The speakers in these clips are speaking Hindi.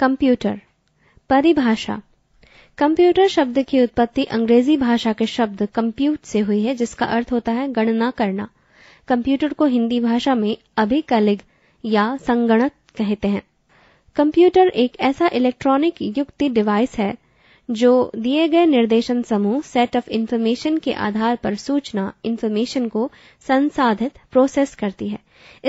कंप्यूटर परिभाषा कंप्यूटर शब्द की उत्पत्ति अंग्रेजी भाषा के शब्द कंप्यूट से हुई है जिसका अर्थ होता है गणना करना कंप्यूटर को हिंदी भाषा में अभिकलिग या संगणक कहते हैं कंप्यूटर एक ऐसा इलेक्ट्रॉनिक युक्ति डिवाइस है जो दिए गए निर्देशन समूह सेट ऑफ इन्फॉर्मेशन के आधार पर सूचना इन्फॉर्मेशन को संसाधित प्रोसेस करती है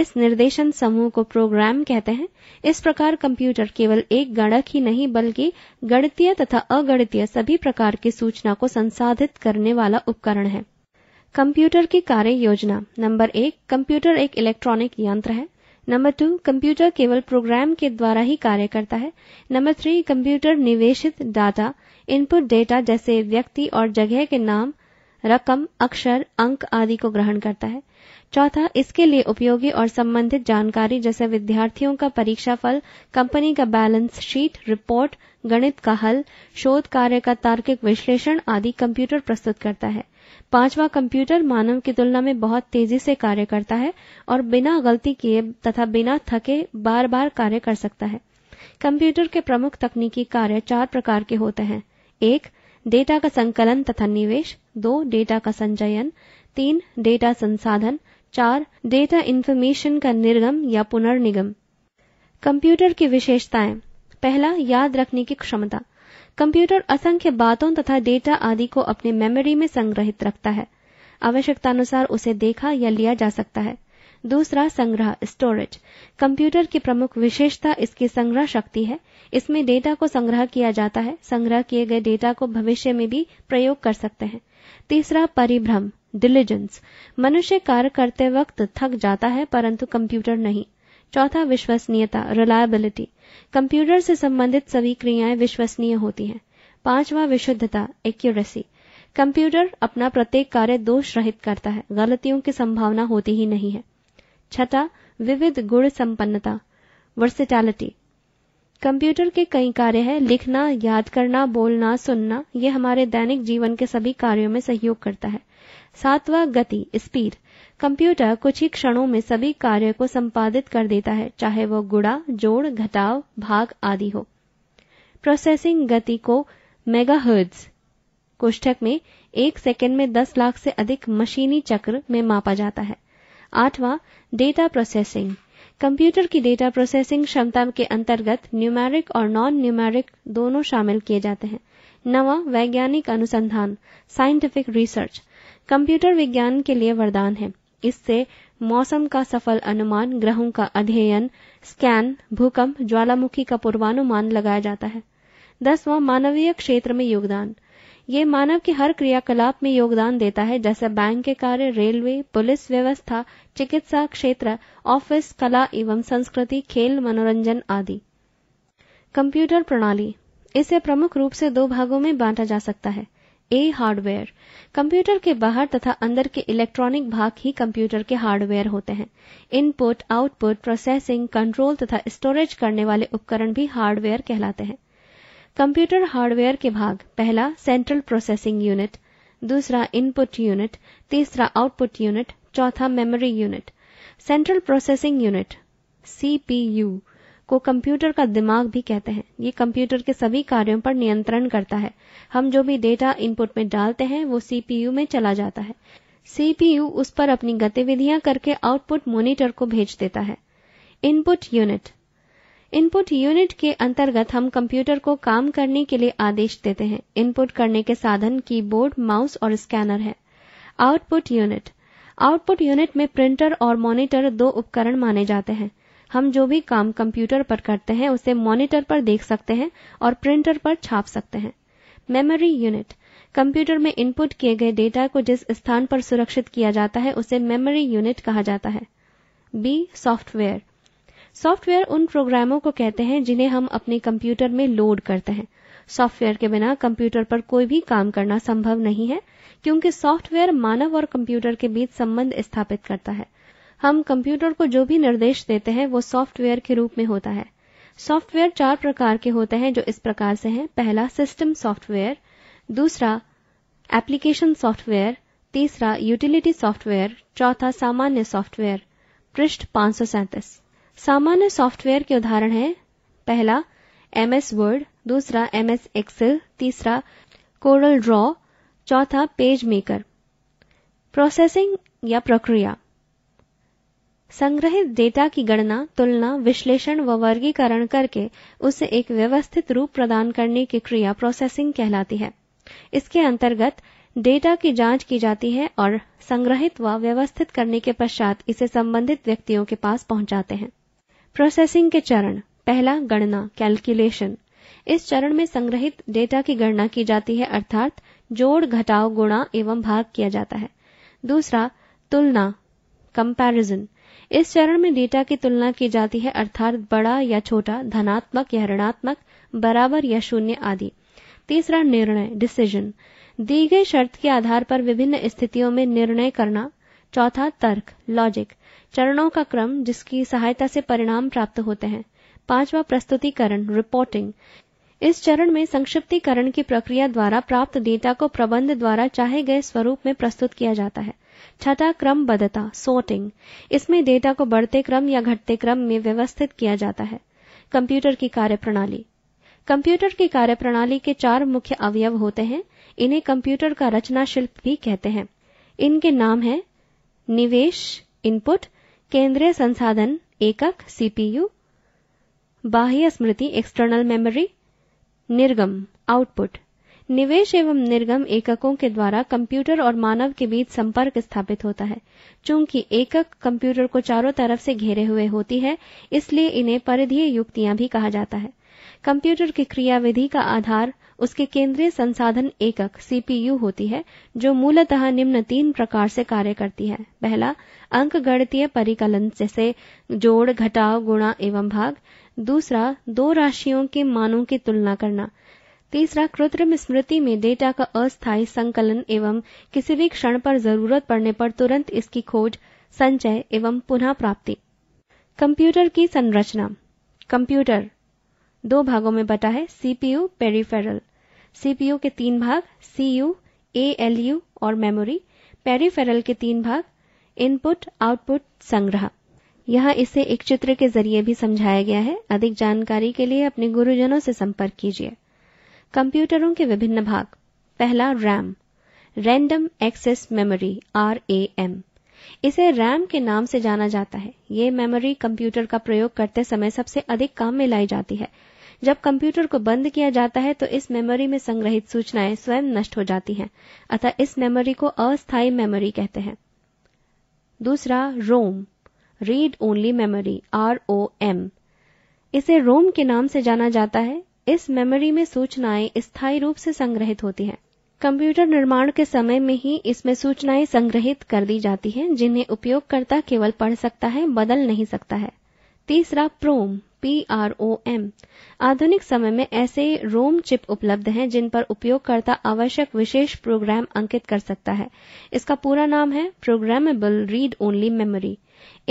इस निर्देशन समूह को प्रोग्राम कहते हैं इस प्रकार कंप्यूटर केवल एक गणक ही नहीं बल्कि गणितीय तथा अगणितीय सभी प्रकार की सूचना को संसाधित करने वाला उपकरण है कंप्यूटर की कार्य योजना नंबर एक कंप्यूटर एक इलेक्ट्रॉनिक यंत्र है नंबर टू कंप्यूटर केवल प्रोग्राम के द्वारा ही कार्य करता है नंबर थ्री कंप्यूटर निवेशित डाटा इनपुट डेटा जैसे व्यक्ति और जगह के नाम रकम अक्षर अंक आदि को ग्रहण करता है चौथा इसके लिए उपयोगी और संबंधित जानकारी जैसे विद्यार्थियों का परीक्षा फल कंपनी का बैलेंस शीट रिपोर्ट गणित का हल शोध कार्य का तार्किक विश्लेषण आदि कंप्यूटर प्रस्तुत करता है पांचवा कंप्यूटर मानव की तुलना में बहुत तेजी से कार्य करता है और बिना गलती किए तथा बिना थके बार बार कार्य कर सकता है कंप्यूटर के प्रमुख तकनीकी कार्य चार प्रकार के होते हैं एक डेटा का संकलन तथा निवेश दो डेटा का संचयन तीन डेटा संसाधन चार डेटा इन्फॉर्मेशन का निर्गम या पुनर्निगम कंप्यूटर की विशेषताएं पहला याद रखने की क्षमता कंप्यूटर असंख्य बातों तथा डेटा आदि को अपने मेमोरी में संग्रहित रखता है आवश्यकता अनुसार उसे देखा या लिया जा सकता है दूसरा संग्रह स्टोरेज कंप्यूटर की प्रमुख विशेषता इसकी संग्रह शक्ति है इसमें डेटा को संग्रह किया जाता है संग्रह किए गए डेटा को भविष्य में भी प्रयोग कर सकते हैं तीसरा परिभ्रम डिलीजेंस मनुष्य कार्य करते वक्त थक जाता है परंतु कंप्यूटर नहीं चौथा विश्वसनीयता रिलायबिलिटी कंप्यूटर से संबंधित सभी क्रियाएं विश्वसनीय होती हैं पांचवा विशुद्धता एक्यूरेसी कंप्यूटर अपना प्रत्येक कार्य दोष रहित करता है गलतियों की संभावना होती ही नहीं है छठा विविध गुण संपन्नता वर्सिटैलिटी कंप्यूटर के कई कार्य हैं लिखना याद करना बोलना सुनना ये हमारे दैनिक जीवन के सभी कार्यों में सहयोग करता है सातवा गति स्पीड कंप्यूटर कुछ ही क्षणों में सभी कार्य को संपादित कर देता है चाहे वह गुड़ा जोड़ घटाव भाग आदि हो प्रोसेसिंग गति को मेगाहर्ट्ज कोष्ठक में एक सेकेंड में दस लाख से अधिक मशीनी चक्र में मापा जाता है आठवां डेटा प्रोसेसिंग कंप्यूटर की डेटा प्रोसेसिंग क्षमता के अंतर्गत न्यूमेरिक और नॉन न्यूमेरिक दोनों शामिल किए जाते हैं नवा वैज्ञानिक अनुसंधान साइंटिफिक रिसर्च कंप्यूटर विज्ञान के लिए वरदान है इससे मौसम का सफल अनुमान ग्रहों का अध्ययन स्कैन भूकंप ज्वालामुखी का पूर्वानुमान लगाया जाता है दसवां मानवीय क्षेत्र में योगदान ये मानव के हर क्रियाकलाप में योगदान देता है जैसे बैंक के कार्य रेलवे पुलिस व्यवस्था चिकित्सा क्षेत्र ऑफिस कला एवं संस्कृति खेल मनोरंजन आदि कंप्यूटर प्रणाली इसे प्रमुख रूप से दो भागों में बांटा जा सकता है ए हार्डवेयर कंप्यूटर के बाहर तथा अंदर के इलेक्ट्रॉनिक भाग ही कंप्यूटर के हार्डवेयर होते हैं इनपुट आउटपुट प्रोसेसिंग कंट्रोल तथा स्टोरेज करने वाले उपकरण भी हार्डवेयर कहलाते हैं कंप्यूटर हार्डवेयर के भाग पहला सेंट्रल प्रोसेसिंग यूनिट दूसरा इनपुट यूनिट तीसरा आउटपुट यूनिट चौथा memory unit central processing unit CPU को कंप्यूटर का दिमाग भी कहते हैं ये कंप्यूटर के सभी कार्यों पर नियंत्रण करता है हम जो भी डेटा इनपुट में डालते हैं वो सीपीयू में चला जाता है सीपीयू उस पर अपनी गतिविधियां करके आउटपुट मॉनिटर को भेज देता है इनपुट यूनिट इनपुट यूनिट के अंतर्गत हम कंप्यूटर को काम करने के लिए आदेश देते हैं इनपुट करने के साधन कीबोर्ड माउस और स्कैनर है आउटपुट यूनिट आउटपुट यूनिट में प्रिंटर और मॉनिटर दो उपकरण माने जाते हैं हम जो भी काम कंप्यूटर पर करते हैं उसे मॉनिटर पर देख सकते हैं और प्रिंटर पर छाप सकते हैं मेमोरी यूनिट कंप्यूटर में इनपुट किए गए डेटा को जिस स्थान पर सुरक्षित किया जाता है उसे मेमोरी यूनिट कहा जाता है बी सॉफ्टवेयर सॉफ्टवेयर उन प्रोग्रामों को कहते हैं जिन्हें हम अपने कंप्यूटर में लोड करते हैं सॉफ्टवेयर के बिना कंप्यूटर पर कोई भी काम करना संभव नहीं है क्योंकि सॉफ्टवेयर मानव और कंप्यूटर के बीच संबंध स्थापित करता है हम कंप्यूटर को जो भी निर्देश देते हैं वो सॉफ्टवेयर के रूप में होता है सॉफ्टवेयर चार प्रकार के होते हैं जो इस प्रकार से हैं पहला सिस्टम सॉफ्टवेयर दूसरा एप्लीकेशन सॉफ्टवेयर तीसरा यूटिलिटी सॉफ्टवेयर चौथा सामान्य सॉफ्टवेयर पृष्ठ पांच सामान्य सॉफ्टवेयर के उदाहरण है पहला एमएस वर्ड दूसरा एमएस एक्सेल तीसरा कोरल ड्रॉ चौथा पेज मेकर प्रोसेसिंग या प्रक्रिया संग्रहित डेटा की गणना तुलना विश्लेषण व वर्गीकरण करके उसे एक व्यवस्थित रूप प्रदान करने की क्रिया प्रोसेसिंग कहलाती है इसके अंतर्गत डेटा की जांच की जाती है और संग्रहित व व्यवस्थित करने के पश्चात इसे संबंधित व्यक्तियों के पास पहुंचाते हैं प्रोसेसिंग के चरण पहला गणना कैलकुलेशन इस चरण में संग्रहित डेटा की गणना की जाती है अर्थात जोड़ घटाव गुणा एवं भाग किया जाता है दूसरा तुलना कंपैरिजन इस चरण में डेटा की तुलना की जाती है अर्थात बड़ा या छोटा धनात्मक या ऋणात्मक बराबर या शून्य आदि तीसरा निर्णय डिसीजन दी गई शर्त के आधार पर विभिन्न स्थितियों में निर्णय करना चौथा तर्क लॉजिक चरणों का क्रम जिसकी सहायता से परिणाम प्राप्त होते हैं पांचवा प्रस्तुतिकरण रिपोर्टिंग इस चरण में संक्षिप्तीकरण की प्रक्रिया द्वारा प्राप्त डेटा को प्रबंध द्वारा चाहे गए स्वरूप में प्रस्तुत किया जाता है छठा क्रमबद्धता सोर्टिंग इसमें डेटा को बढ़ते क्रम या घटते क्रम में व्यवस्थित किया जाता है कंप्यूटर की कार्यप्रणाली कंप्यूटर की कार्यप्रणाली के चार मुख्य अवयव होते हैं इन्हें कंप्यूटर का रचना शिल्प भी कहते हैं इनके नाम है निवेश इनपुट केंद्रीय संसाधन एकक सीपीयू बाह्य स्मृति एक्सटर्नल मेमोरी निर्गम आउटपुट निवेश एवं निर्गम एककों के द्वारा कंप्यूटर और मानव के बीच संपर्क स्थापित होता है चूंकि एकक कंप्यूटर को चारों तरफ से घेरे हुए होती है इसलिए इन्हें परिधीय युक्तियां भी कहा जाता है कंप्यूटर की क्रियाविधि का आधार उसके केंद्रीय संसाधन एकक सीपीयू होती है जो मूलतः निम्न तीन प्रकार से कार्य करती है पहला अंक गणितीय परिकलन जैसे जोड़ घटाव गुणा एवं भाग दूसरा दो राशियों के मानों की तुलना करना तीसरा कृत्रिम स्मृति में डेटा का अस्थायी संकलन एवं किसी भी क्षण पर जरूरत पड़ने पर तुरंत इसकी खोज संचय एवं पुनः प्राप्ति कंप्यूटर की संरचना कंप्यूटर दो भागों में बटा है सीपीयू पेरीफेरल सीपीयू के तीन भाग सीयू एएलयू और मेमोरी पेरीफेरल के तीन भाग इनपुट आउटपुट संग्रह यहाँ इसे एक चित्र के जरिए भी समझाया गया है अधिक जानकारी के लिए अपने गुरुजनों से संपर्क कीजिए कंप्यूटरों के विभिन्न भाग पहला RAM random access memory R A M इसे रैम के नाम से जाना जाता है ये मेमोरी कंप्यूटर का प्रयोग करते समय सबसे अधिक काम में लाई जाती है जब कंप्यूटर को बंद किया जाता है तो इस मेमोरी में संग्रहित सूचनाएं स्वयं नष्ट हो जाती हैं अतः इस मेमोरी को अस्थायी मेमोरी कहते हैं दूसरा ROM read only memory R O M इसे रोम के नाम से जाना जाता है इस मेमोरी में सूचनाएं स्थायी रूप से संग्रहित होती हैं कंप्यूटर निर्माण के समय में ही इसमें सूचनाएं संग्रहित कर दी जाती हैं जिन्हें उपयोगकर्ता केवल पढ़ सकता है बदल नहीं सकता है तीसरा PROM P R O M आधुनिक समय में ऐसे रोम चिप उपलब्ध हैं जिन पर उपयोगकर्ता आवश्यक विशेष प्रोग्राम अंकित कर सकता है इसका पूरा नाम है प्रोग्रामेबल रीड ओनली मेमोरी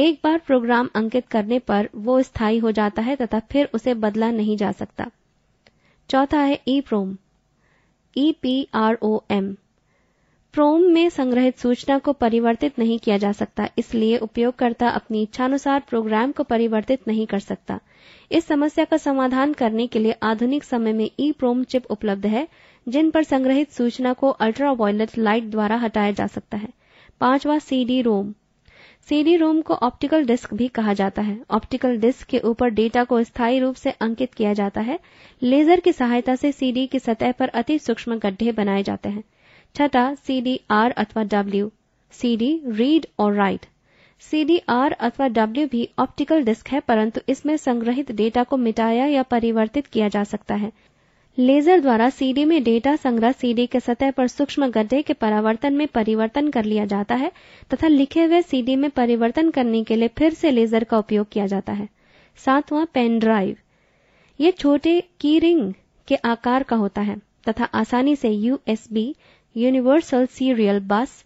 एक बार प्रोग्राम अंकित करने पर वो स्थायी हो जाता है तथा फिर उसे बदला नहीं जा सकता चौथा है E PROM E P R O M PROM में संग्रहित सूचना को परिवर्तित नहीं किया जा सकता इसलिए उपयोगकर्ता अपनी इच्छानुसार प्रोग्राम को परिवर्तित नहीं कर सकता इस समस्या का समाधान करने के लिए आधुनिक समय में ई प्रोम चिप उपलब्ध है जिन पर संग्रहित सूचना को अल्ट्रावायलेट लाइट द्वारा हटाया जा सकता है पांचवा सीडी रोम सीडी रोम को ऑप्टिकल डिस्क भी कहा जाता है ऑप्टिकल डिस्क के ऊपर डेटा को स्थायी रूप से अंकित किया जाता है लेजर की सहायता से सीडी की सतह पर अति सूक्ष्म गड्ढे बनाए जाते हैं छठा सीडी आर अथवा डब्ल्यू सीडी रीड और राइट सीडी आर अथवा डब्ल्यू भी ऑप्टिकल डिस्क है परंतु इसमें संग्रहित डेटा को मिटाया या परिवर्तित किया जा सकता है लेजर द्वारा सीडी में डेटा संग्रह सीडी के सतह पर सूक्ष्म गड्ढे के परावर्तन में परिवर्तन कर लिया जाता है तथा लिखे हुए सीडी में परिवर्तन करने के लिए फिर से लेजर का उपयोग किया जाता है सातवां पेन ड्राइव ये छोटे की रिंग के आकार का होता है तथा आसानी से यूएसबी यूनिवर्सल सीरियल बस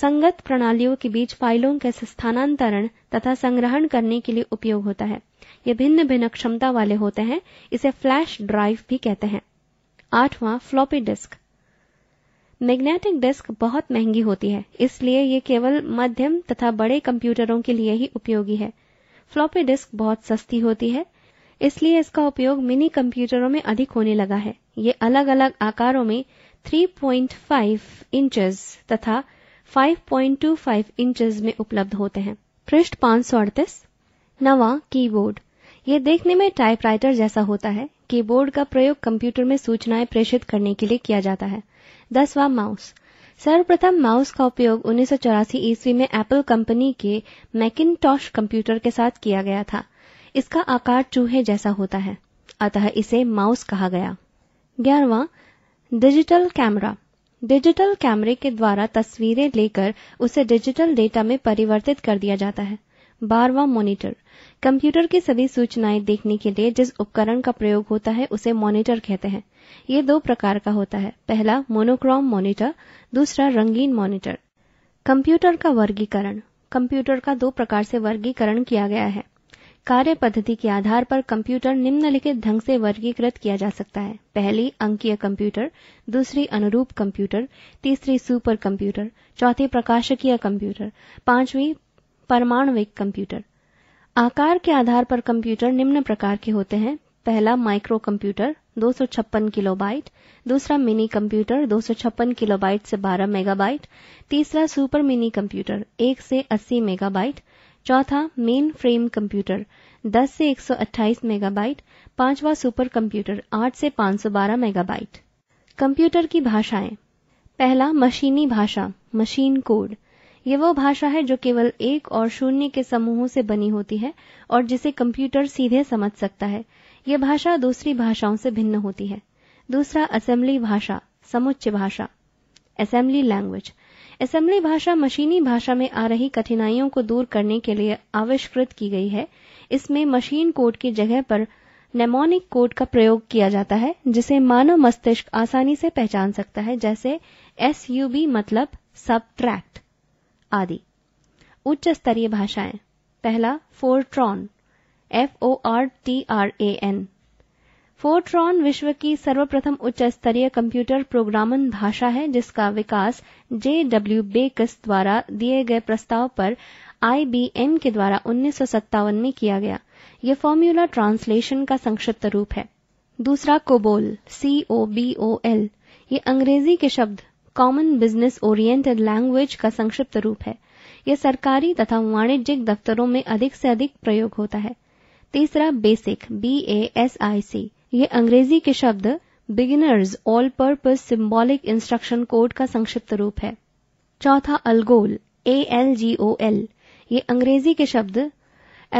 संगत प्रणालियों के बीच फाइलों के स्थानांतरण तथा संग्रहण करने के लिए उपयोग होता है ये भिन्न भिन्न क्षमता वाले होते हैं इसे फ्लैश ड्राइव भी कहते हैं आठवां फ्लॉपी डिस्क मैग्नेटिक डिस्क बहुत महंगी होती है इसलिए ये केवल मध्यम तथा बड़े कंप्यूटरों के लिए ही उपयोगी है फ्लॉपी डिस्क बहुत सस्ती होती है इसलिए इसका उपयोग मिनी कंप्यूटरों में अधिक होने लगा है ये अलग अलग आकारों में 3.5 इंचज तथा 5.25 इंचज में उपलब्ध होते हैं पृष्ठ पांच सौ अड़तीस नवा कीबोर्ड ये देखने में टाइपराइटर जैसा होता है कीबोर्ड का प्रयोग कंप्यूटर में सूचनाएं प्रेषित करने के लिए किया जाता है दसवा माउस सर्वप्रथम माउस का उपयोग उन्नीस ईस्वी में एप्पल कंपनी के मैकिन कंप्यूटर के साथ किया गया था इसका आकार चूहे जैसा होता है अतः इसे माउस कहा गया ग्यारहवा डिजिटल कैमरा डिजिटल कैमरे के द्वारा तस्वीरें लेकर उसे डिजिटल डेटा में परिवर्तित कर दिया जाता है बारवा मॉनिटर कंप्यूटर की सभी सूचनाएं देखने के लिए जिस उपकरण का प्रयोग होता है उसे मॉनिटर कहते हैं ये दो प्रकार का होता है पहला मोनोक्रोम मॉनिटर दूसरा रंगीन मॉनिटर कंप्यूटर का वर्गीकरण कंप्यूटर का दो प्रकार से वर्गीकरण किया गया है कार्य पद्धति के आधार पर कंप्यूटर निम्नलिखित ढंग से वर्गीकृत किया जा सकता है पहली अंकीय कंप्यूटर दूसरी अनुरूप कंप्यूटर तीसरी सुपर कंप्यूटर चौथी प्रकाशकीय कंप्यूटर पांचवी परमाणु कंप्यूटर आकार के आधार पर कंप्यूटर निम्न प्रकार के होते हैं पहला माइक्रो कंप्यूटर दो किलोबाइट दूसरा मिनी कंप्यूटर दो किलोबाइट से 12 मेगाबाइट तीसरा सुपर मिनी कंप्यूटर 1 से 80 मेगाबाइट चौथा मेन फ्रेम कंप्यूटर 10 से 128 मेगाबाइट पांचवा सुपर कंप्यूटर 8 से 512 मेगाबाइट कंप्यूटर की भाषाएं पहला मशीनी भाषा मशीन कोड ये वो भाषा है जो केवल एक और शून्य के समूहों से बनी होती है और जिसे कंप्यूटर सीधे समझ सकता है यह भाषा दूसरी भाषाओं से भिन्न होती है दूसरा असेंबली भाषा समुच्च भाषा असेंबली लैंग्वेज असेंबली भाषा मशीनी भाषा में आ रही कठिनाइयों को दूर करने के लिए आविष्कृत की गई है इसमें मशीन कोड की जगह पर नेमोनिक कोड का प्रयोग किया जाता है जिसे मानव मस्तिष्क आसानी से पहचान सकता है जैसे एस मतलब सब ट्रैक्ट आदि उच्च स्तरीय भाषाएं पहला FORTRAN F O R T R A N FORTRAN विश्व की सर्वप्रथम उच्च स्तरीय कंप्यूटर प्रोग्रामन भाषा है जिसका विकास जे डब्ल्यू बेकस द्वारा दिए गए प्रस्ताव पर आईबीएम के द्वारा उन्नीस में किया गया यह फॉर्म्यूला ट्रांसलेशन का संक्षिप्त रूप है दूसरा COBOL C O B O L ये अंग्रेजी के शब्द कॉमन बिजनेस ओरिएंटेड लैंग्वेज का संक्षिप्त रूप है यह सरकारी तथा वाणिज्यिक दफ्तरों में अधिक से अधिक प्रयोग होता है तीसरा BASIC B A S I C यह अंग्रेजी के शब्द beginners all purpose symbolic instruction code का संक्षिप्त रूप है चौथा अलगोल ए एल जी ओ एल ये अंग्रेजी के शब्द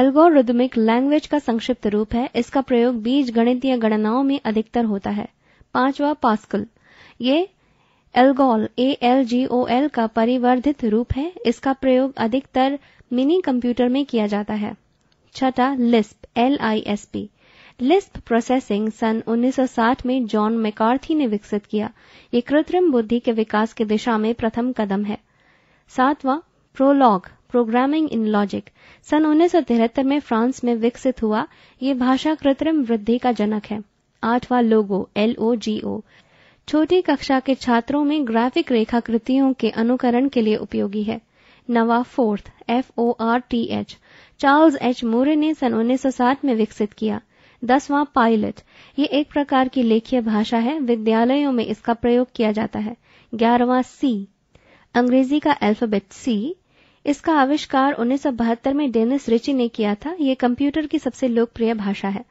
एल्गोरिदमिक लैंग्वेज का संक्षिप्त रूप है इसका प्रयोग बीज गणित या गणनाओं में अधिकतर होता है पांचवा पास्कल ये ALGOL A L G O L का परिवर्धित रूप है इसका प्रयोग अधिकतर मिनी कंप्यूटर में किया जाता है छठा LISP L I S P LISP processing सन 1960 में जॉन मैकार्थी ने विकसित किया ये कृत्रिम बुद्धि के विकास की दिशा में प्रथम कदम है सातवां प्रोलॉग प्रोग्रामिंग इन लॉजिक सन 1973 में फ्रांस में विकसित हुआ ये भाषा कृत्रिम वृद्धि का जनक है आठवां लोगो एलओ जी ओ छोटी कक्षा के छात्रों में ग्राफिक रेखाकृतियों के अनुकरण के लिए उपयोगी है नवा FORTH F O R T H Charles H Moore ने सन साठ में विकसित किया दसवां पायलट ये एक प्रकार की लेखीय भाषा है विद्यालयों में इसका प्रयोग किया जाता है ग्यारहवा सी अंग्रेजी का अल्फाबेट सी इसका आविष्कार उन्नीस में डेनिस रिची ने किया था ये कंप्यूटर की सबसे लोकप्रिय भाषा है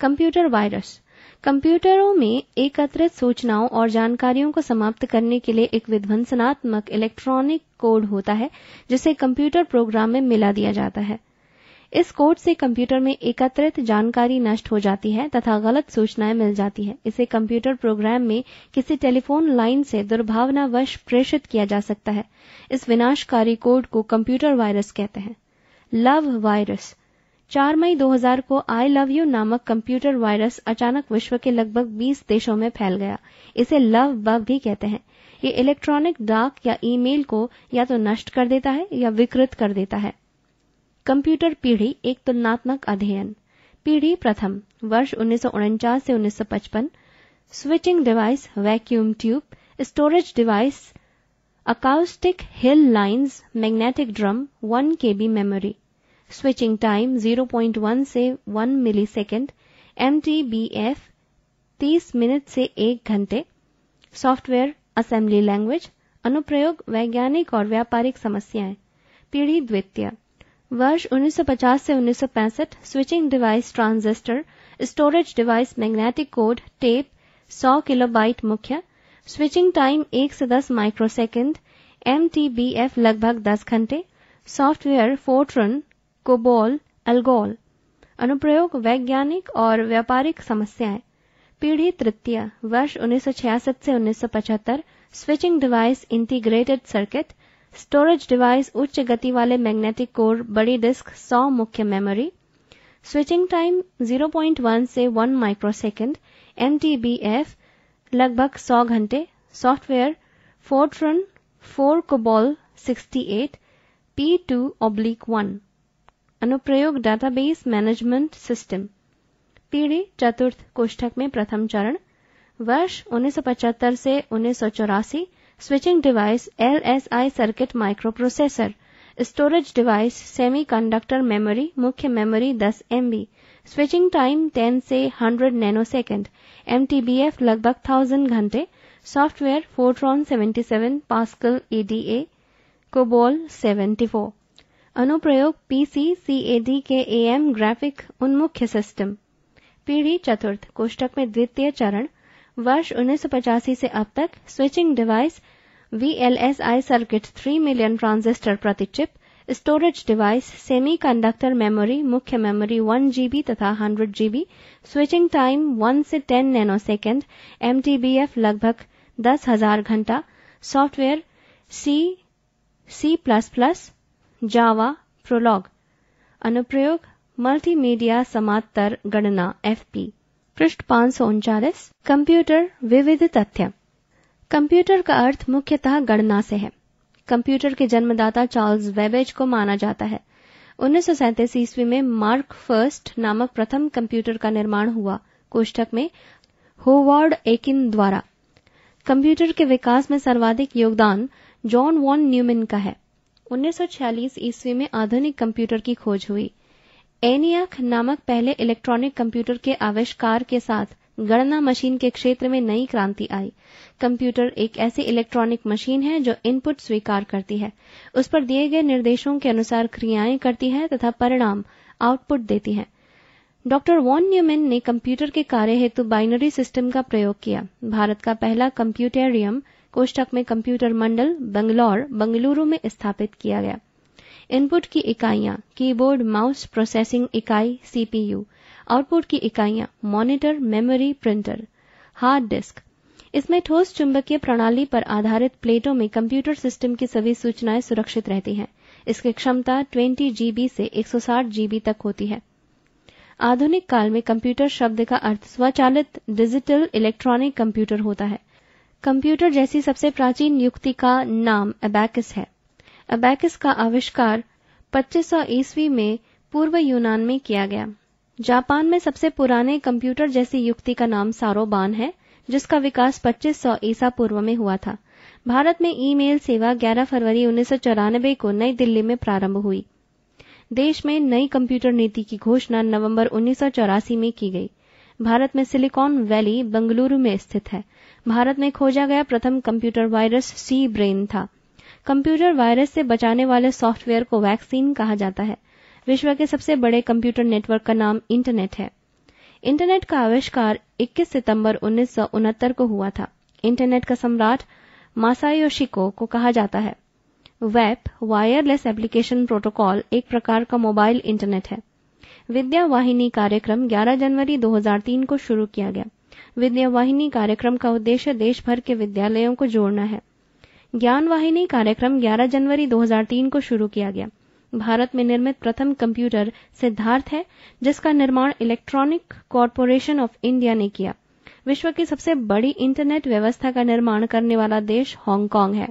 कंप्यूटर वायरस कंप्यूटरों में एकत्रित सूचनाओं और जानकारियों को समाप्त करने के लिए एक विध्वंसनात्मक इलेक्ट्रॉनिक कोड होता है जिसे कंप्यूटर प्रोग्राम में मिला दिया जाता है इस कोड से कंप्यूटर में एकत्रित जानकारी नष्ट हो जाती है तथा गलत सूचनाएं मिल जाती है इसे कंप्यूटर प्रोग्राम में किसी टेलीफोन लाइन से दुर्भावनावश प्रेषित किया जा सकता है इस विनाशकारी कोड को कंप्यूटर वायरस कहते हैं लव वायरस चार मई 2000 को आई लव यू नामक कंप्यूटर वायरस अचानक विश्व के लगभग 20 देशों में फैल गया इसे लव बग भी कहते हैं ये इलेक्ट्रॉनिक डाक या ईमेल को या तो नष्ट कर देता है या विकृत कर देता है कंप्यूटर पीढ़ी एक तुलनात्मक अध्ययन पीढ़ी प्रथम वर्ष उन्नीस से उन्नीस switching device vacuum tube storage device acoustic hill lines magnetic drum के बी मेमोरी स्विचिंग टाइम 0.1 से 1 मिली सेकेंड एम तीस मिनट से एक घंटे सॉफ्टवेयर असेंबली लैंग्वेज अनुप्रयोग वैज्ञानिक और व्यापारिक समस्याएं पीढ़ी द्वितीय वर्ष 1950 से 1965 switching device transistor storage device magnetic core tape 100 kilobyte मुख्य स्विचिंग टाइम 1 से 10 माइक्रोसेकंड एम लगभग 10 घंटे सॉफ्टवेयर फोर्ट्रन कोबोल अल्गोल अनुप्रयोग वैज्ञानिक और व्यापारिक समस्याएं पीढ़ी तृतीय वर्ष 1966 से 1975 switching device integrated circuit storage device उच्च गति वाले मैग्नेटिक कोर बड़ी डिस्क 100 मुख्य मेमोरी स्विचिंग टाइम 0.1 से 1 माइक्रोसेकेंड एमटीबीएफ लगभग 100 घंटे software Fortran four COBOL 68 P two oblique one अनुप्रयोग डाटाबेस मैनेजमेंट सिस्टम पीढ़ी चतुर्थ कोष्ठक में प्रथम चरण वर्ष 1975 से उन्नीस switching device LSI circuit microprocessor storage device semiconductor memory मुख्य मेमोरी 10 एमबी स्विचिंग टाइम 10 से 100 सेकेंड एमटीबीएफ लगभग 1000 घंटे software Fortran 77 Pascal Ada COBOL 74 अनुप्रयोग पीसी सीएडी के एएम ग्राफिक उन्मुख्य सिस्टम पीढ़ी चतुर्थ कोष्टक में द्वितीय चरण वर्ष उन्नीस से अब तक switching device VLSI circuit 3 million transistor प्रति chip storage device semiconductor memory मुख्य मेमोरी 1 जीबी तथा 100 जीबी स्विचिंग टाइम 1 से 10 नैनो सेकेंड एमटीबीएफ लगभग दस हजार घंटा software C C plus plus Java Prolog अनुप्रयोग मल्टीमीडिया समातर गणना एफपी पृष्ठ पांच सौ उनचालीस कंप्यूटर विविध तथ्य कंप्यूटर का अर्थ मुख्यतः गणना से है कंप्यूटर के जन्मदाता चार्ल्स वेबेज को माना जाता है उन्नीस ईस्वी में मार्क फर्स्ट नामक प्रथम कंप्यूटर का निर्माण हुआ कोष्ठक में होवार्ड एकिन द्वारा कंप्यूटर के विकास में सर्वाधिक योगदान जॉन वॉन न्यूमिन का है 1946 ईस्वी में आधुनिक कंप्यूटर की खोज हुई एनियक नामक पहले इलेक्ट्रॉनिक कंप्यूटर के आविष्कार के साथ गणना मशीन के क्षेत्र में नई क्रांति आई कंप्यूटर एक ऐसी इलेक्ट्रॉनिक मशीन है जो इनपुट स्वीकार करती है उस पर दिए गए निर्देशों के अनुसार क्रियाएं करती है तथा परिणाम आउटपुट देती है डॉक्टर वॉन न्यूमैन ने कंप्यूटर के कार्य हेतु बाइनरी सिस्टम का प्रयोग किया भारत का पहला कंप्यूटेरियम कोष्टक में कंप्यूटर मंडल बंगलौर बंगलुरु में स्थापित किया गया इनपुट की इकाइयां कीबोर्ड माउस प्रोसेसिंग इकाई सीपीयू आउटपुट की इकाइयां monitor memory printer hard disk इसमें ठोस चुंबकीय प्रणाली पर आधारित प्लेटों में कंप्यूटर सिस्टम की सभी सूचनाएं सुरक्षित रहती हैं इसकी क्षमता 20 जीबी से 160 जीबी तक होती है आधुनिक काल में कंप्यूटर शब्द का अर्थ स्वचालित डिजिटल इलेक्ट्रॉनिक कंप्यूटर होता है कंप्यूटर जैसी सबसे प्राचीन युक्ति का नाम अबैकिस है अबैकिस का आविष्कार 2500 ईस्वी में पूर्व यूनान में किया गया जापान में सबसे पुराने कंप्यूटर जैसी युक्ति का नाम सारोबान है जिसका विकास 2500 ईसा पूर्व में हुआ था भारत में ईमेल सेवा 11 फरवरी उन्नीस को नई दिल्ली में प्रारंभ हुई देश में नई कंप्यूटर नीति की घोषणा नवंबर उन्नीस में की गई भारत में सिलिकॉन वैली बंगलुरु में स्थित है भारत में खोजा गया प्रथम कंप्यूटर वायरस सी ब्रेन था कंप्यूटर वायरस से बचाने वाले सॉफ्टवेयर को वैक्सीन कहा जाता है विश्व के सबसे बड़े कंप्यूटर नेटवर्क का नाम इंटरनेट है इंटरनेट का आविष्कार 21 सितंबर उन्नीस को हुआ था इंटरनेट का सम्राट मासायोशिको को कहा जाता है वेब वायरलेस एप्लीकेशन प्रोटोकॉल एक प्रकार का मोबाइल इंटरनेट है विद्या वाहिनी कार्यक्रम 11 जनवरी 2003 को शुरू किया गया विद्यावाहिनी कार्यक्रम का उद्देश्य देश भर के विद्यालयों को जोड़ना है ज्ञान वाहिनी कार्यक्रम 11 जनवरी 2003 को शुरू किया गया भारत में निर्मित प्रथम कंप्यूटर सिद्धार्थ है जिसका निर्माण इलेक्ट्रॉनिक कॉरपोरेशन ऑफ इंडिया ने किया विश्व की सबसे बड़ी इंटरनेट व्यवस्था का निर्माण करने वाला देश हांगकांग है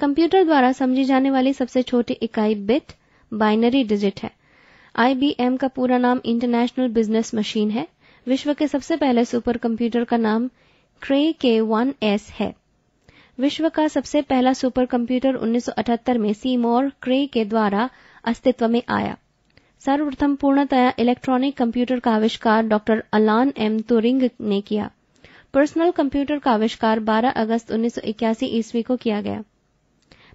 कंप्यूटर द्वारा समझी जाने वाली सबसे छोटी इकाई बिट बाइनरी डिजिट है आईबीएम का पूरा नाम इंटरनेशनल बिजनेस मशीन है विश्व के सबसे पहले सुपर कंप्यूटर का नाम क्रे के वन एस है विश्व का सबसे पहला सुपर कंप्यूटर 1978 में सीमोर क्रे के द्वारा अस्तित्व में आया सर्वप्रथम पूर्णतया इलेक्ट्रॉनिक कंप्यूटर का आविष्कार डॉक्टर अलान एम तुरिंग ने किया पर्सनल कंप्यूटर का आविष्कार 12 अगस्त 1981 ईस्वी को किया गया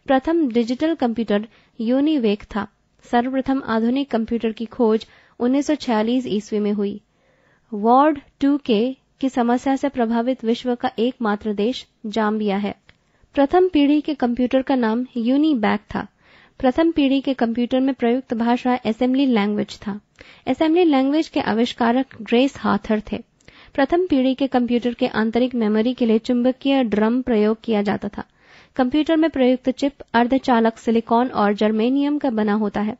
प्रथम डिजिटल कंप्यूटर यूनिवेक था सर्वप्रथम आधुनिक कंप्यूटर की खोज 1946 ईस्वी में हुई वार्ड टू के की समस्या से प्रभावित विश्व का एकमात्र देश जाम्बिया है प्रथम पीढ़ी के कंप्यूटर का नाम बैक था प्रथम पीढ़ी के कंप्यूटर में प्रयुक्त भाषा असेंबली लैंग्वेज था असेंबली लैंग्वेज के आविष्कारक ग्रेस हाथर थे प्रथम पीढ़ी के कंप्यूटर के आंतरिक मेमोरी के लिए चुंबकीय ड्रम प्रयोग किया जाता था कंप्यूटर में प्रयुक्त चिप अर्धचालक सिलिकॉन और जर्मेनियम का बना होता है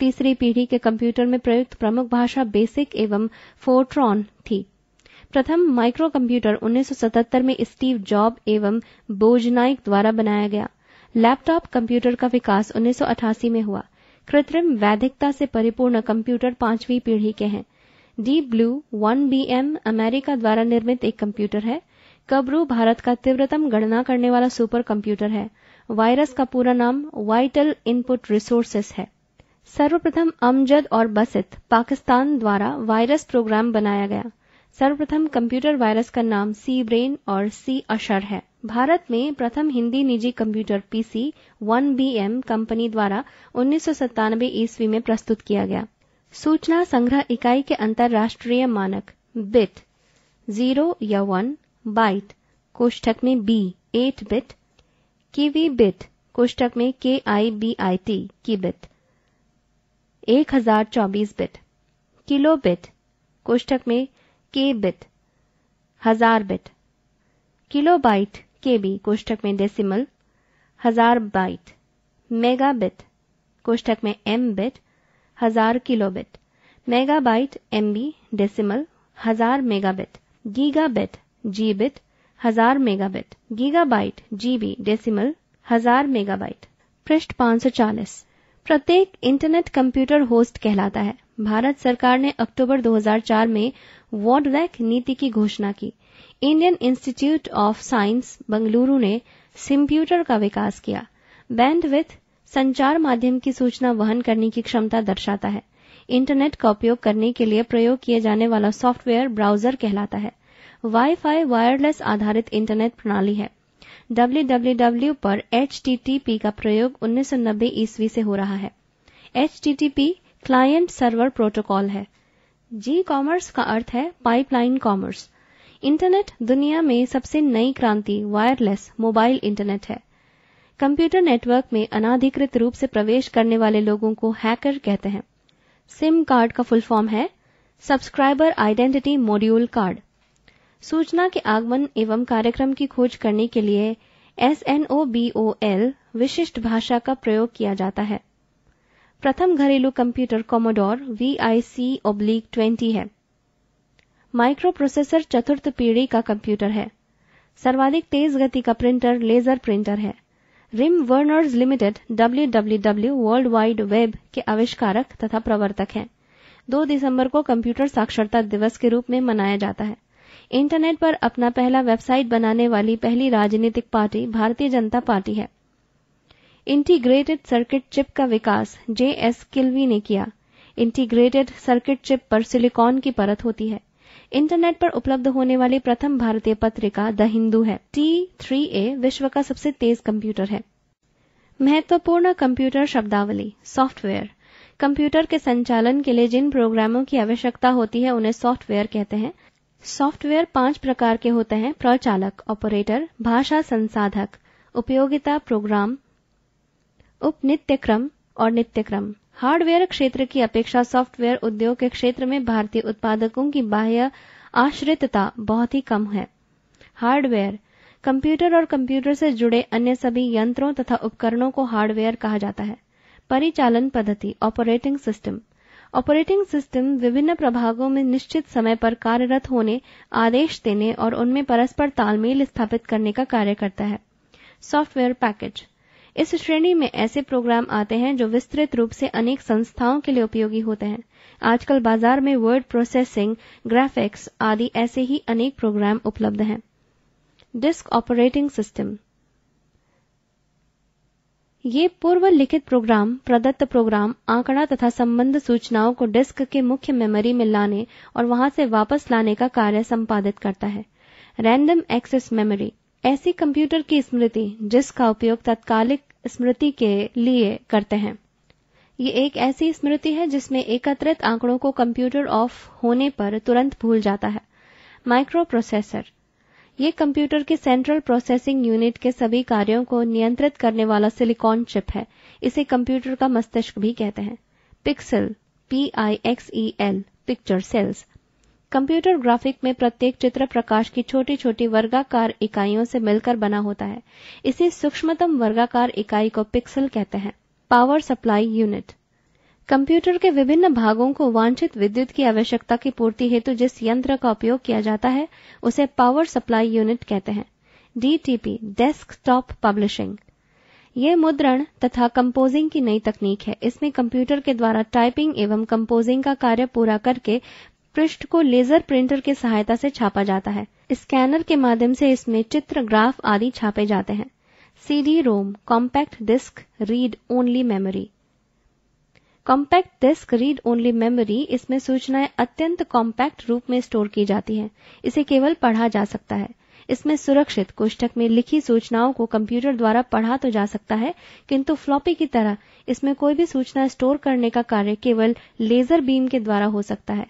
तीसरी पीढ़ी के कंप्यूटर में प्रयुक्त प्रमुख भाषा बेसिक एवं फोर्ट्रॉन थी प्रथम माइक्रो कंप्यूटर 1977 में स्टीव जॉब एवं बोजनाइक द्वारा बनाया गया लैपटॉप कंप्यूटर का विकास 1988 में हुआ कृत्रिम वैधिकता से परिपूर्ण कंप्यूटर पांचवी पीढ़ी के हैं Deep Blue one B M America द्वारा निर्मित एक कंप्यूटर है कब्रू भारत का तीव्रतम गणना करने वाला सुपर कंप्यूटर है वायरस का पूरा नाम वाइटल इनपुट रिसोर्सेस है सर्वप्रथम अमजद और बसित पाकिस्तान द्वारा वायरस प्रोग्राम बनाया गया सर्वप्रथम कंप्यूटर वायरस का नाम सी ब्रेन और सी अशर है भारत में प्रथम हिंदी निजी computer PC one BM company द्वारा उन्नीस ईस्वी में प्रस्तुत किया गया सूचना संग्रह इकाई के अंतर्राष्ट्रीय मानक बिट जीरो या वन बाइट कोष्ठक में B eight bit kibibit कोष्ठक में K I B I T की बिट एक हजार चौबीस बिट किलो बिट कोष्ठक में के बिट हजार bit kilobyte K B कोष्ठक में डेसिमल हजार बाइट मेगा बिट कोष्ठक में एम बिट हजार kilobit megabyte M B decimal हजार megabit gigabit G bit हजार bit gigabyte G B decimal हजार मेगा बाइट पृष्ठ पांच सौ चालीस प्रत्येक इंटरनेट कंप्यूटर होस्ट कहलाता है भारत सरकार ने अक्टूबर 2004 में वॉड वैक नीति की घोषणा की Indian Institute of Science Bengaluru ने सिम्प्यूटर का विकास किया बैंडविथ संचार माध्यम की सूचना वहन करने की क्षमता दर्शाता है इंटरनेट का उपयोग करने के लिए प्रयोग किए जाने वाला सॉफ्टवेयर ब्राउजर कहलाता है वाईफाई वायरलेस आधारित इंटरनेट प्रणाली है डब्ल्यू पर एच का प्रयोग उन्नीस ईस्वी से हो रहा है एच क्लाइंट सर्वर प्रोटोकॉल है जी कॉमर्स का अर्थ है पाइपलाइन कॉमर्स इंटरनेट दुनिया में सबसे नई क्रांति वायरलेस मोबाइल इंटरनेट है कंप्यूटर नेटवर्क में अनाधिकृत रूप से प्रवेश करने वाले लोगों को हैकर कहते हैं सिम कार्ड का फुल फॉर्म है सब्सक्राइबर आइडेंटिटी मॉड्यूल कार्ड सूचना के आगमन एवं कार्यक्रम की खोज करने के लिए S N O B O L विशिष्ट भाषा का प्रयोग किया जाता है प्रथम घरेलू computer Commodore V I C oblique twenty है माइक्रो प्रोसेसर चतुर्थ पीढ़ी का कंप्यूटर है सर्वाधिक तेज गति का प्रिंटर लेजर प्रिंटर है रिम वर्नर्स लिमिटेड W W W world wide web के आविष्कारक तथा प्रवर्तक हैं दो दिसंबर को कंप्यूटर साक्षरता दिवस के रूप में मनाया जाता है इंटरनेट पर अपना पहला वेबसाइट बनाने वाली पहली राजनीतिक पार्टी भारतीय जनता पार्टी है इंटीग्रेटेड सर्किट चिप का विकास जे एस किल्वी ने किया इंटीग्रेटेड सर्किट चिप पर सिलिकॉन की परत होती है इंटरनेट पर उपलब्ध होने वाली प्रथम भारतीय पत्रिका द हिंदू है टी थ्री ए विश्व का सबसे तेज कंप्यूटर है महत्वपूर्ण कंप्यूटर शब्दावली सॉफ्टवेयर कंप्यूटर के संचालन के लिए जिन प्रोग्रामों की आवश्यकता होती है उन्हें सॉफ्टवेयर कहते हैं सॉफ्टवेयर पांच प्रकार के होते हैं प्रचालक ऑपरेटर भाषा संसाधक उपयोगिता प्रोग्राम उप नित्यक्रम और नित्यक्रम हार्डवेयर क्षेत्र की अपेक्षा सॉफ्टवेयर उद्योग के क्षेत्र में भारतीय उत्पादकों की बाह्य आश्रितता बहुत ही कम है हार्डवेयर कंप्यूटर और कंप्यूटर से जुड़े अन्य सभी यंत्रों तथा उपकरणों को हार्डवेयर कहा जाता है परिचालन पद्धति ऑपरेटिंग सिस्टम ऑपरेटिंग सिस्टम विभिन्न प्रभागों में निश्चित समय पर कार्यरत होने आदेश देने और उनमें परस्पर तालमेल स्थापित करने का कार्य करता है सॉफ्टवेयर पैकेज इस श्रेणी में ऐसे प्रोग्राम आते हैं जो विस्तृत रूप से अनेक संस्थाओं के लिए उपयोगी होते हैं आजकल बाजार में वर्ड प्रोसेसिंग ग्राफिक्स आदि ऐसे ही अनेक प्रोग्राम उपलब्ध हैं डिस्क ऑपरेटिंग सिस्टम ये पूर्व लिखित प्रोग्राम प्रदत्त प्रोग्राम आंकड़ा तथा संबंध सूचनाओं को डिस्क के मुख्य मेमोरी में लाने और वहां से वापस लाने का कार्य संपादित करता है रैंडम एक्सेस मेमोरी ऐसी कंप्यूटर की स्मृति जिसका उपयोग तत्कालिक स्मृति के लिए करते हैं ये एक ऐसी स्मृति है जिसमें एकत्रित आंकड़ों को कंप्यूटर ऑफ होने पर तुरंत भूल जाता है माइक्रो प्रोसेसर ये कंप्यूटर के सेंट्रल प्रोसेसिंग यूनिट के सभी कार्यों को नियंत्रित करने वाला सिलिकॉन चिप है इसे कंप्यूटर का मस्तिष्क भी कहते हैं pixel P I X E L picture cells computer graphic में प्रत्येक चित्र प्रकाश की छोटी छोटी वर्गाकार इकाइयों से मिलकर बना होता है इसे सूक्ष्मतम वर्गाकार इकाई को पिक्सल कहते हैं पावर सप्लाई यूनिट कंप्यूटर के विभिन्न भागों को वांछित विद्युत की आवश्यकता की पूर्ति हेतु जिस यंत्र का उपयोग किया जाता है उसे पावर सप्लाई यूनिट कहते हैं डीटीपी डेस्कटॉप पब्लिशिंग ये मुद्रण तथा कंपोजिंग की नई तकनीक है इसमें कंप्यूटर के द्वारा टाइपिंग एवं कंपोजिंग का कार्य पूरा करके पृष्ठ को लेजर प्रिंटर की सहायता से छापा जाता है स्कैनर के माध्यम से इसमें चित्र ग्राफ आदि छापे जाते हैं CD ROM compact disc read only memory compact disc read only memory इसमें सूचनाएं अत्यंत कॉम्पैक्ट रूप में स्टोर की जाती हैं इसे केवल पढ़ा जा सकता है इसमें सुरक्षित कोष्टक में लिखी सूचनाओं को कंप्यूटर द्वारा पढ़ा तो जा सकता है किंतु फ्लॉपी की तरह इसमें कोई भी सूचना स्टोर करने का कार्य केवल लेजर बीम के द्वारा हो सकता है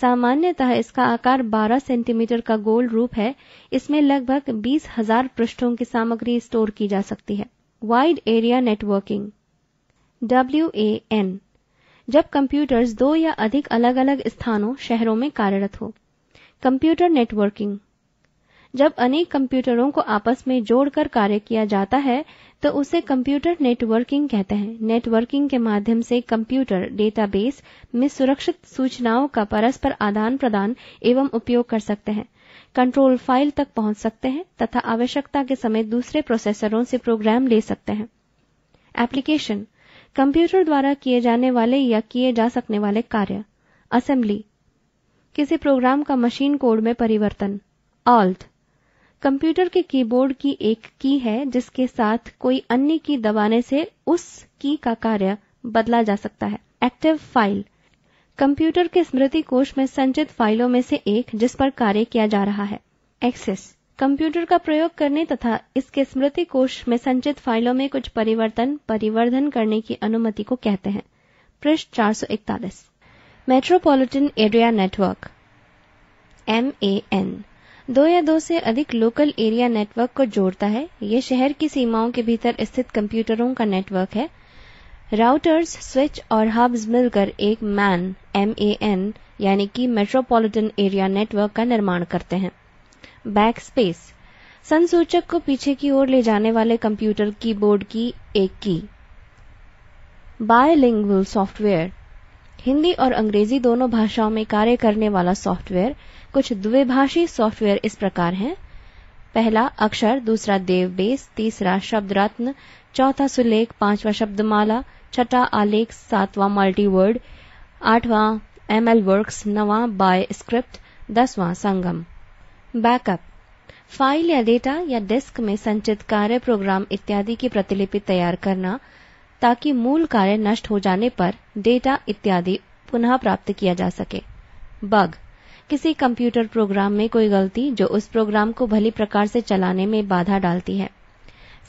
सामान्यतः इसका आकार 12 सेंटीमीटर का गोल रूप है इसमें लगभग बीस हजार पृष्ठों की सामग्री स्टोर की जा सकती है wide area networking W A N जब कंप्यूटर्स दो या अधिक अलग अलग स्थानों शहरों में कार्यरत हो कंप्यूटर नेटवर्किंग जब अनेक कंप्यूटरों को आपस में जोड़कर कार्य किया जाता है तो उसे कंप्यूटर नेटवर्किंग कहते हैं नेटवर्किंग के माध्यम से कंप्यूटर डेटाबेस में सुरक्षित सूचनाओं का परस्पर आदान प्रदान एवं उपयोग कर सकते हैं कंट्रोल फाइल तक पहुंच सकते हैं तथा आवश्यकता के समय दूसरे प्रोसेसरों से प्रोग्राम ले सकते हैं एप्लीकेशन कंप्यूटर द्वारा किए जाने वाले या किए जा सकने वाले कार्य असेंबली किसी प्रोग्राम का मशीन कोड में परिवर्तन ऑल्ट कंप्यूटर के कीबोर्ड की एक की है जिसके साथ कोई अन्य की दबाने से उस की का कार्य बदला जा सकता है एक्टिव फाइल कंप्यूटर के स्मृति कोष में संचित फाइलों में से एक जिस पर कार्य किया जा रहा है एक्सेस कंप्यूटर का प्रयोग करने तथा इसके स्मृति कोष में संचित फाइलों में कुछ परिवर्तन परिवर्धन करने की अनुमति को कहते हैं पृष्ठ 441 metropolitan area network M A N दो या दो से अधिक लोकल एरिया नेटवर्क को जोड़ता है ये शहर की सीमाओं के भीतर स्थित कंप्यूटरों का नेटवर्क है राउटर्स स्विच और हब्स मिलकर एक मैन एम ए एन यानी कि मेट्रोपॉलिटन एरिया नेटवर्क का निर्माण करते हैं बैकस्पेस स्पेस संसूचक को पीछे की ओर ले जाने वाले कंप्यूटर कीबोर्ड की एक की बायोलिंगुअल सॉफ्टवेयर हिंदी और अंग्रेजी दोनों भाषाओं में कार्य करने वाला सॉफ्टवेयर कुछ द्विभाषी सॉफ्टवेयर इस प्रकार हैं पहला अक्षर दूसरा देवबेस तीसरा शब्द रत्न चौथा सुलेख पांचवा शब्दमाला छठा आलेख सातवां मल्टीवर्ड आठवां एमएल वर्क्स नवा बाय स्क्रिप्ट दसवां संगम बैकअप फाइल या डेटा या डिस्क में संचित कार्य प्रोग्राम इत्यादि की प्रतिलिपि तैयार करना ताकि मूल कार्य नष्ट हो जाने पर डेटा इत्यादि पुनः प्राप्त किया जा सके बग किसी कंप्यूटर प्रोग्राम में कोई गलती जो उस प्रोग्राम को भली प्रकार से चलाने में बाधा डालती है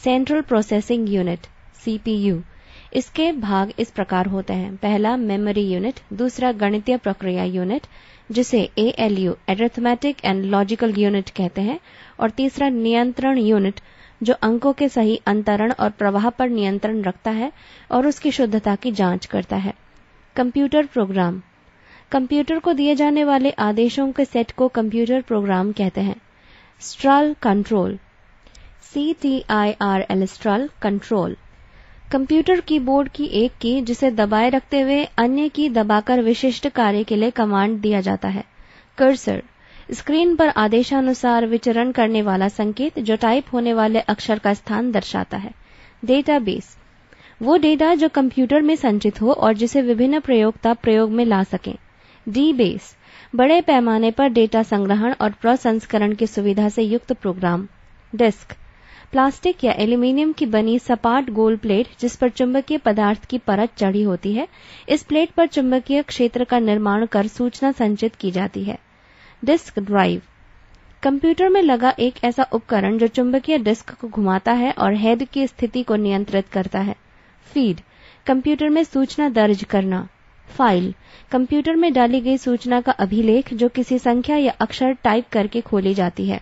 सेंट्रल प्रोसेसिंग यूनिट सीपीयू इसके भाग इस प्रकार होते हैं पहला मेमोरी यूनिट दूसरा गणितीय प्रक्रिया यूनिट जिसे ALU arithmetic and logical unit कहते हैं और तीसरा नियंत्रण यूनिट जो अंकों के सही अंतरण और प्रवाह पर नियंत्रण रखता है और उसकी शुद्धता की जांच करता है कंप्यूटर प्रोग्राम कंप्यूटर को दिए जाने वाले आदेशों के सेट को कंप्यूटर प्रोग्राम कहते हैं स्ट्रल control C T R L एल स्ट्रल कंट्रोल कंप्यूटर कीबोर्ड की एक की जिसे दबाए रखते हुए अन्य की दबाकर विशिष्ट कार्य के लिए कमांड दिया जाता है कर्सर स्क्रीन पर आदेशानुसार विचरण करने वाला संकेत जो टाइप होने वाले अक्षर का स्थान दर्शाता है डेटाबेस वो डेटा जो कंप्यूटर में संचित हो और जिसे विभिन्न प्रयोगता प्रयोग में ला सकें डी बेस बड़े पैमाने पर डेटा संग्रहण और प्रसंस्करण की सुविधा से युक्त प्रोग्राम डेस्क प्लास्टिक या एल्यूमिनियम की बनी सपाट गोल प्लेट जिस पर चुंबकीय पदार्थ की परत चढ़ी होती है इस प्लेट पर चुंबकीय क्षेत्र का निर्माण कर सूचना संचित की जाती है डिस्क ड्राइव कंप्यूटर में लगा एक ऐसा उपकरण जो चुंबकीय डिस्क को घुमाता है और हेड की स्थिति को नियंत्रित करता है फीड कंप्यूटर में सूचना दर्ज करना फाइल कंप्यूटर में डाली गई सूचना का अभिलेख जो किसी संख्या या अक्षर टाइप करके खोली जाती है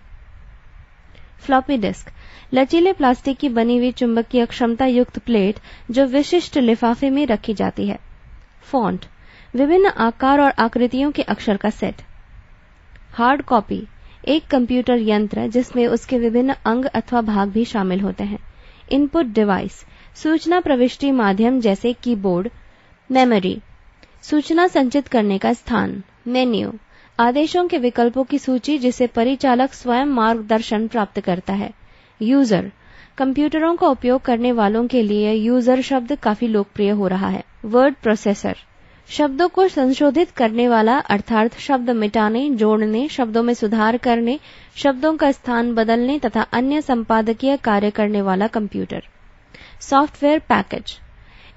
फ्लॉपी डिस्क लचीले प्लास्टिक की बनी हुई चुंबकीय क्षमता युक्त प्लेट जो विशिष्ट लिफाफे में रखी जाती है फॉन्ट विभिन्न आकार और आकृतियों के अक्षर का सेट हार्ड कॉपी एक कंप्यूटर यंत्र जिसमें उसके विभिन्न अंग अथवा भाग भी शामिल होते हैं इनपुट डिवाइस सूचना प्रविष्टि माध्यम जैसे कीबोर्ड मेमोरी सूचना संचित करने का स्थान मेन्यू आदेशों के विकल्पों की सूची जिसे परिचालक स्वयं मार्गदर्शन प्राप्त करता है यूजर कंप्यूटरों का उपयोग करने वालों के लिए यूजर शब्द काफी लोकप्रिय हो रहा है वर्ड प्रोसेसर शब्दों को संशोधित करने वाला अर्थात शब्द मिटाने जोड़ने शब्दों में सुधार करने शब्दों का स्थान बदलने तथा अन्य संपादकीय कार्य करने वाला कंप्यूटर सॉफ्टवेयर पैकेज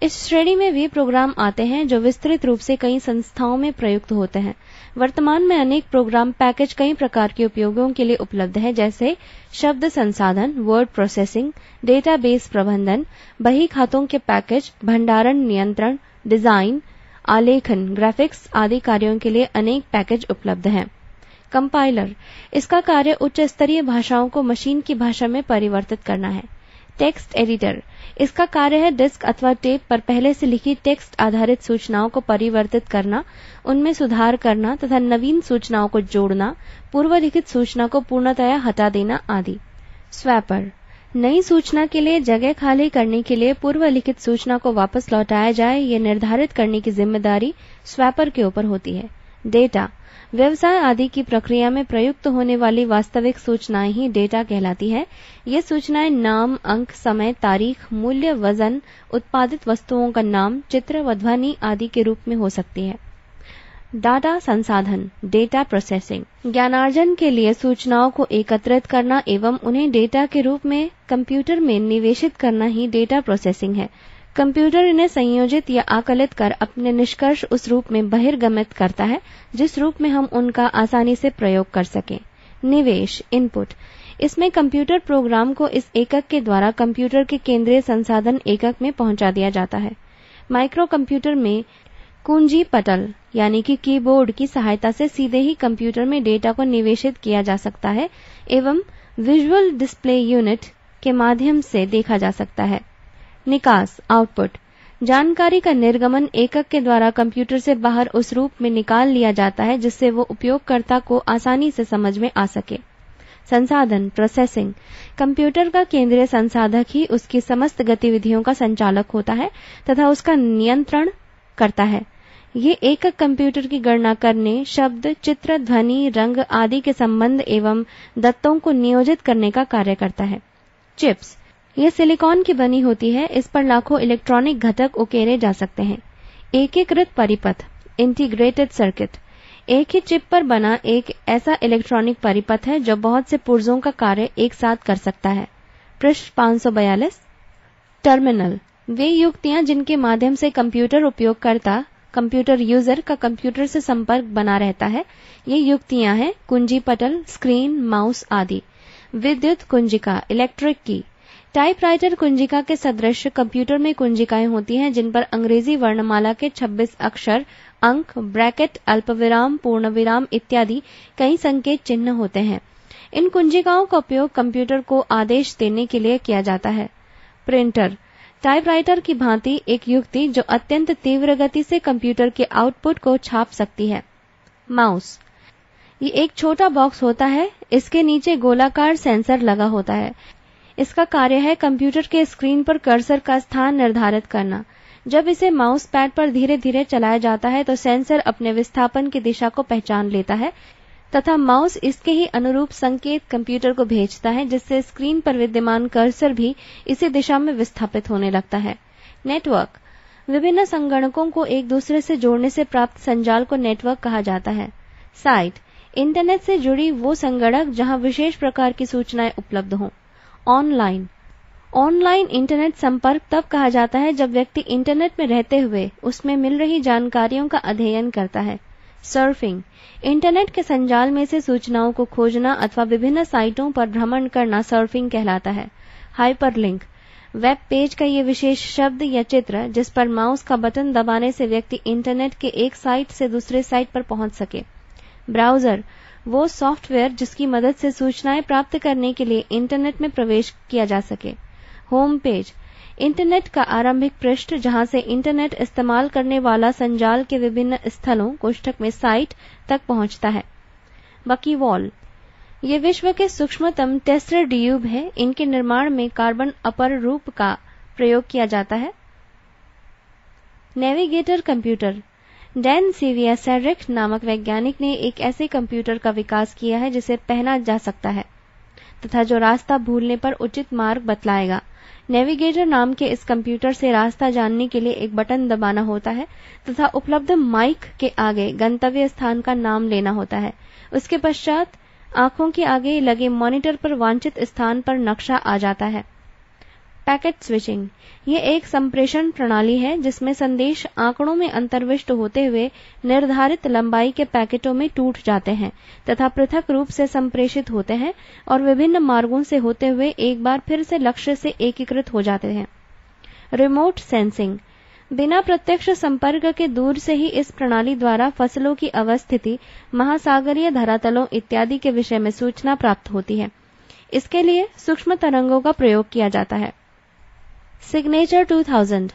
इस श्रेणी में वे प्रोग्राम आते हैं जो विस्तृत रूप से कई संस्थाओं में प्रयुक्त होते हैं वर्तमान में अनेक प्रोग्राम पैकेज कई प्रकार के उपयोगों के लिए उपलब्ध हैं जैसे शब्द संसाधन वर्ड प्रोसेसिंग डेटाबेस प्रबंधन बही खातों के पैकेज भंडारण नियंत्रण डिजाइन आलेखन ग्राफिक्स आदि कार्यों के लिए अनेक पैकेज उपलब्ध हैं कंपाइलर इसका कार्य उच्च स्तरीय भाषाओं को मशीन की भाषा में परिवर्तित करना है टेक्स्ट एडिटर इसका कार्य है डिस्क अथवा टेप पर पहले से लिखी टेक्स्ट आधारित सूचनाओं को परिवर्तित करना उनमें सुधार करना तथा नवीन सूचनाओं को जोड़ना पूर्व लिखित सूचना को पूर्णतया हटा देना आदि स्वैपर नई सूचना के लिए जगह खाली करने के लिए पूर्व लिखित सूचना को वापस लौटाया जाए ये निर्धारित करने की जिम्मेदारी स्वैपर के ऊपर होती है डेटा व्यवसाय आदि की प्रक्रिया में प्रयुक्त होने वाली वास्तविक सूचनाएं ही डेटा कहलाती है ये सूचनाएं नाम अंक समय तारीख मूल्य वजन उत्पादित वस्तुओं का नाम चित्र व ध्वनि आदि के रूप में हो सकती है डाटा संसाधन डेटा प्रोसेसिंग ज्ञानार्जन के लिए सूचनाओं को एकत्रित करना एवं उन्हें डेटा के रूप में कंप्यूटर में निवेशित करना ही डेटा प्रोसेसिंग है कंप्यूटर इन्हें संयोजित या आकलित कर अपने निष्कर्ष उस रूप में बहिर्गमित करता है जिस रूप में हम उनका आसानी से प्रयोग कर सकें निवेश इनपुट इसमें कंप्यूटर प्रोग्राम को इस एकक के द्वारा कंप्यूटर के केंद्रीय संसाधन एकक में पहुंचा दिया जाता है माइक्रो कंप्यूटर में कुंजी पटल यानी कि कीबोर्ड की सहायता से सीधे ही कंप्यूटर में डेटा को निवेशित किया जा सकता है एवं विजुअल डिस्प्ले यूनिट के माध्यम से देखा जा सकता है निकास आउटपुट जानकारी का निर्गमन एकक के द्वारा कंप्यूटर से बाहर उस रूप में निकाल लिया जाता है जिससे वो उपयोगकर्ता को आसानी से समझ में आ सके संसाधन प्रोसेसिंग कंप्यूटर का केंद्रीय संसाधक ही उसकी समस्त गतिविधियों का संचालक होता है तथा उसका नियंत्रण करता है ये एकक कंप्यूटर की गणना करने शब्द चित्र ध्वनि रंग आदि के संबंध एवं दत्तों को नियोजित करने का कार्य करता है चिप्स ये सिलिकॉन की बनी होती है इस पर लाखों इलेक्ट्रॉनिक घटक उकेरे जा सकते हैं एकीकृत परिपथ इंटीग्रेटेड सर्किट एक ही चिप पर बना एक ऐसा इलेक्ट्रॉनिक परिपथ है जो बहुत से पुर्जों का कार्य एक साथ कर सकता है पृष्ठ पांच टर्मिनल वे युक्तियां जिनके माध्यम से कंप्यूटर उपयोगकर्ता कंप्यूटर यूजर का कंप्यूटर से संपर्क बना रहता है ये युक्तियां हैं कुंजी पटल स्क्रीन माउस आदि विद्युत कुंजिका इलेक्ट्रिक की टाइपराइटर कुंजिका के सदृश कंप्यूटर में कुंजिकाएं होती हैं जिन पर अंग्रेजी वर्णमाला के 26 अक्षर अंक ब्रैकेट अल्पविराम पूर्णविराम इत्यादि कई संकेत चिन्ह होते हैं इन कुंजिकाओं का उपयोग कंप्यूटर को आदेश देने के लिए किया जाता है प्रिंटर टाइपराइटर की भांति एक युक्ति जो अत्यंत तीव्र गति से कंप्यूटर के आउटपुट को छाप सकती है माउस ये एक छोटा बॉक्स होता है इसके नीचे गोलाकार सेंसर लगा होता है इसका कार्य है कंप्यूटर के स्क्रीन पर कर्सर का स्थान निर्धारित करना जब इसे माउस पैड पर धीरे धीरे चलाया जाता है तो सेंसर अपने विस्थापन की दिशा को पहचान लेता है तथा माउस इसके ही अनुरूप संकेत कंप्यूटर को भेजता है जिससे स्क्रीन पर विद्यमान कर्सर भी इसी दिशा में विस्थापित होने लगता है नेटवर्क विभिन्न संगणकों को एक दूसरे से जोड़ने से प्राप्त संजाल को नेटवर्क कहा जाता है साइट इंटरनेट से जुड़ी वो संगणक जहां विशेष प्रकार की सूचनाएं उपलब्ध हों ऑनलाइन ऑनलाइन इंटरनेट संपर्क तब कहा जाता है जब व्यक्ति इंटरनेट में रहते हुए उसमें मिल रही जानकारियों का अध्ययन करता है सर्फिंग इंटरनेट के संजाल में से सूचनाओं को खोजना अथवा विभिन्न साइटों पर भ्रमण करना सर्फिंग कहलाता है हाइपरलिंक वेब पेज का ये विशेष शब्द या चित्र जिस पर माउस का बटन दबाने से व्यक्ति इंटरनेट के एक साइट से दूसरे साइट पर पहुंच सके ब्राउजर वो सॉफ्टवेयर जिसकी मदद से सूचनाएं प्राप्त करने के लिए इंटरनेट में प्रवेश किया जा सके होम पेज इंटरनेट का आरंभिक पृष्ठ जहां से इंटरनेट इस्तेमाल करने वाला संजाल के विभिन्न स्थलों कोष्ठक में साइट तक पहुंचता है बकी वॉल ये विश्व के सूक्ष्मतम टेस्टर ड्यूब है इनके निर्माण में कार्बन अपर रूप का प्रयोग किया जाता है नेविगेटर कंप्यूटर डैन सीविया सेरिक नामक वैज्ञानिक ने एक ऐसे कंप्यूटर का विकास किया है जिसे पहना जा सकता है तथा जो रास्ता भूलने पर उचित मार्ग बतलाएगा नेविगेटर नाम के इस कंप्यूटर से रास्ता जानने के लिए एक बटन दबाना होता है तथा उपलब्ध माइक के आगे गंतव्य स्थान का नाम लेना होता है उसके पश्चात आंखों के आगे लगे मॉनिटर पर वांछित स्थान पर नक्शा आ जाता है पैकेट स्विचिंग ये एक संप्रेषण प्रणाली है जिसमें संदेश आंकड़ों में अंतर्विष्ट होते हुए निर्धारित लंबाई के पैकेटों में टूट जाते हैं तथा पृथक रूप से संप्रेषित होते हैं और विभिन्न मार्गों से होते हुए एक बार फिर से लक्ष्य से एकीकृत हो जाते हैं रिमोट सेंसिंग बिना प्रत्यक्ष संपर्क के दूर से ही इस प्रणाली द्वारा फसलों की अवस्थिति महासागरीय धरातलों इत्यादि के विषय में सूचना प्राप्त होती है इसके लिए सूक्ष्म तरंगों का प्रयोग किया जाता है सिग्नेचर 2000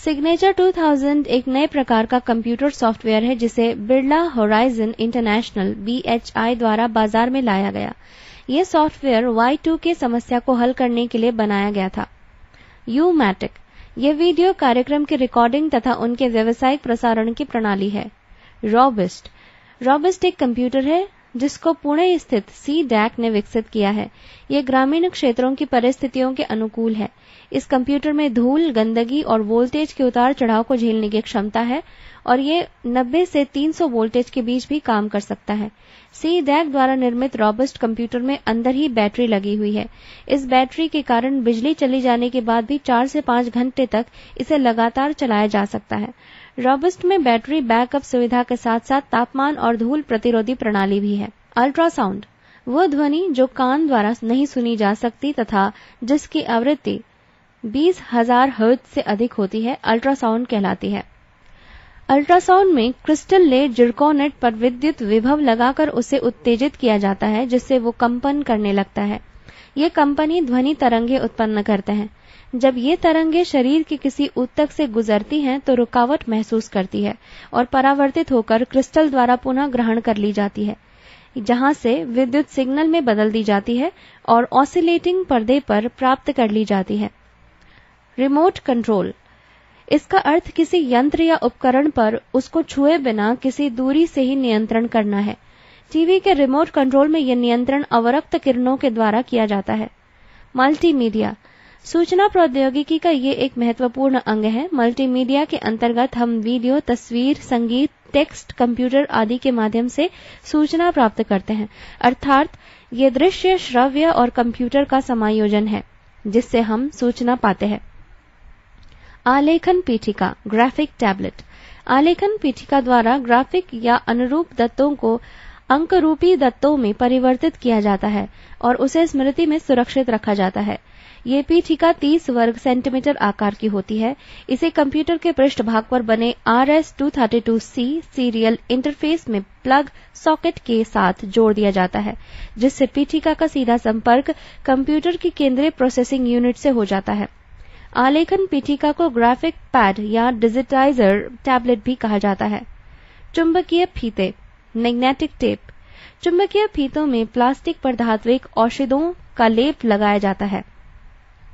सिग्नेचर 2000 एक नए प्रकार का कंप्यूटर सॉफ्टवेयर है जिसे बिरला होराइजन इंटरनेशनल बी द्वारा बाजार में लाया गया यह सॉफ्टवेयर वाई टू के समस्या को हल करने के लिए बनाया गया था यू मैटिक यह वीडियो कार्यक्रम की रिकॉर्डिंग तथा उनके व्यावसायिक प्रसारण की प्रणाली है रॉबिस्ट रॉबिस्ट एक कंप्यूटर है जिसको पुणे स्थित सी डैक ने विकसित किया है ये ग्रामीण क्षेत्रों की परिस्थितियों के अनुकूल है इस कंप्यूटर में धूल गंदगी और वोल्टेज के उतार चढ़ाव को झेलने की क्षमता है और ये 90 से 300 वोल्टेज के बीच भी काम कर सकता है सी डैक द्वारा निर्मित रॉबस्ट कंप्यूटर में अंदर ही बैटरी लगी हुई है इस बैटरी के कारण बिजली चली जाने के बाद भी चार से पांच घंटे तक इसे लगातार चलाया जा सकता है रॉबस्ट में बैटरी बैकअप सुविधा के साथ साथ तापमान और धूल प्रतिरोधी प्रणाली भी है अल्ट्रासाउंड वह ध्वनि जो कान द्वारा नहीं सुनी जा सकती तथा जिसकी आवृत्ति बीस हजार हर्ज से अधिक होती है अल्ट्रासाउंड कहलाती है अल्ट्रासाउंड में क्रिस्टल ले जिरकोनेट पर विद्युत विभव लगाकर उसे उत्तेजित किया जाता है जिससे वो कंपन करने लगता है ये कंपनी ध्वनि तरंगे उत्पन्न करते हैं जब ये तरंगे शरीर के किसी उत्तक से गुजरती हैं तो रुकावट महसूस करती है और परावर्तित होकर क्रिस्टल द्वारा पुनः ग्रहण कर ली जाती है जहां से विद्युत सिग्नल में बदल दी जाती है और ऑसिलेटिंग पर्दे पर प्राप्त कर ली जाती है रिमोट कंट्रोल इसका अर्थ किसी यंत्र या उपकरण पर उसको छुए बिना किसी दूरी से ही नियंत्रण करना है टीवी के रिमोट कंट्रोल में यह नियंत्रण अवरक्त किरणों के द्वारा किया जाता है मल्टीमीडिया मीडिया सूचना प्रौद्योगिकी का ये एक महत्वपूर्ण अंग है मल्टीमीडिया के अंतर्गत हम वीडियो तस्वीर संगीत टेक्स्ट कंप्यूटर आदि के माध्यम से सूचना प्राप्त करते हैं अर्थात ये दृश्य श्रव्य और कंप्यूटर का समायोजन है जिससे हम सूचना पाते हैं आलेखन पीठिका ग्राफिक टैबलेट आलेखन पीठिका द्वारा ग्राफिक या अनुरूप दत्तों को अंक रूपी दत्तों में परिवर्तित किया जाता है और उसे स्मृति में सुरक्षित रखा जाता है ये पीठिका 30 वर्ग सेंटीमीटर आकार की होती है इसे कंप्यूटर के पृष्ठभाग पर बने R S two thirty two C serial interface में प्लग सॉकेट के साथ जोड़ दिया जाता है जिससे पीठिका का सीधा संपर्क कंप्यूटर की केंद्रीय प्रोसेसिंग यूनिट से हो जाता है आलेखन पीठिका को ग्राफिक पैड या डिजिटाइजर टैबलेट भी कहा जाता है चुंबकीय फीते मैग्नेटिक टेप चुंबकीय फीतों में प्लास्टिक पर धात्विक औषधों का लेप लगाया जाता है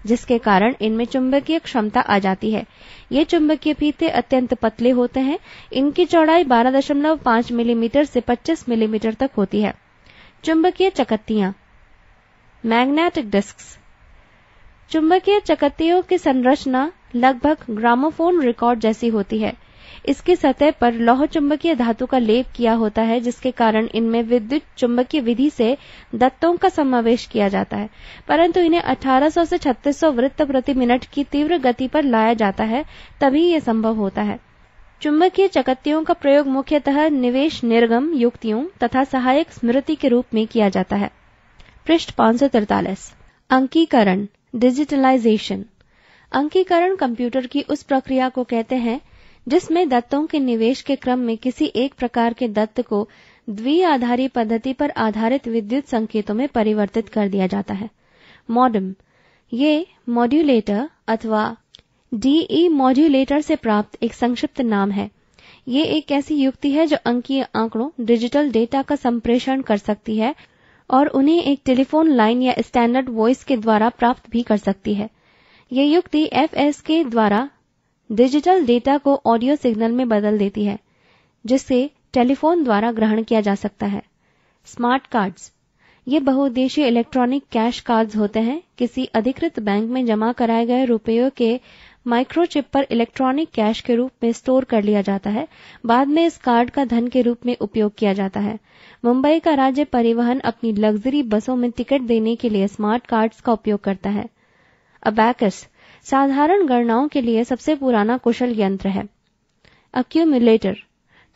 जिसके कारण इनमें चुंबकीय क्षमता आ जाती है ये चुंबकीय फीते अत्यंत पतले होते हैं इनकी चौड़ाई 12.5 मिलीमीटर से 25 मिलीमीटर तक होती है चुंबकीय चकत्तियां मैग्नेटिक डिस्क चुंबकीय चकत्तियों की संरचना लगभग ग्रामोफोन रिकॉर्ड जैसी होती है इसकी सतह पर लौह चुंबकीय धातु का लेप किया होता है जिसके कारण इनमें विद्युत चुंबकीय विधि से दत्तों का समावेश किया जाता है परंतु इन्हें 1800 से 3600 वृत्त प्रति मिनट की तीव्र गति पर लाया जाता है तभी यह संभव होता है चुंबकीय चकत्तियों का प्रयोग मुख्यतः निवेश निर्गम युक्तियों तथा सहायक स्मृति के रूप में किया जाता है पृष्ठ पांच अंकीकरण डिजिटलाइजेशन अंकीकरण कंप्यूटर की उस प्रक्रिया को कहते हैं जिसमें दत्तों के निवेश के क्रम में किसी एक प्रकार के दत्त को द्विआधारी पद्धति पर आधारित विद्युत संकेतों में परिवर्तित कर दिया जाता है मॉडम ये मॉड्यूलेटर अथवा डीई e मॉड्यूलेटर से प्राप्त एक संक्षिप्त नाम है ये एक ऐसी युक्ति है जो अंकीय आंकड़ों डिजिटल डेटा का संप्रेषण कर सकती है और उन्हें एक टेलीफोन लाइन या स्टैंडर्ड वॉइस के द्वारा प्राप्त भी कर सकती है ये युक्ति एफ के द्वारा डिजिटल डेटा को ऑडियो सिग्नल में बदल देती है जिसे टेलीफोन द्वारा ग्रहण किया जा सकता है स्मार्ट कार्ड्स ये बहुउद्देशीय इलेक्ट्रॉनिक कैश कार्ड्स होते हैं किसी अधिकृत बैंक में जमा कराए गए रुपयों के माइक्रोचिप पर इलेक्ट्रॉनिक कैश के रूप में स्टोर कर लिया जाता है बाद में इस कार्ड का धन के रूप में उपयोग किया जाता है मुंबई का राज्य परिवहन अपनी लग्जरी बसों में टिकट देने के लिए स्मार्ट कार्ड्स का उपयोग करता है अबैकस साधारण गणनाओं के लिए सबसे पुराना कुशल यंत्र है अक्यूमुलेटर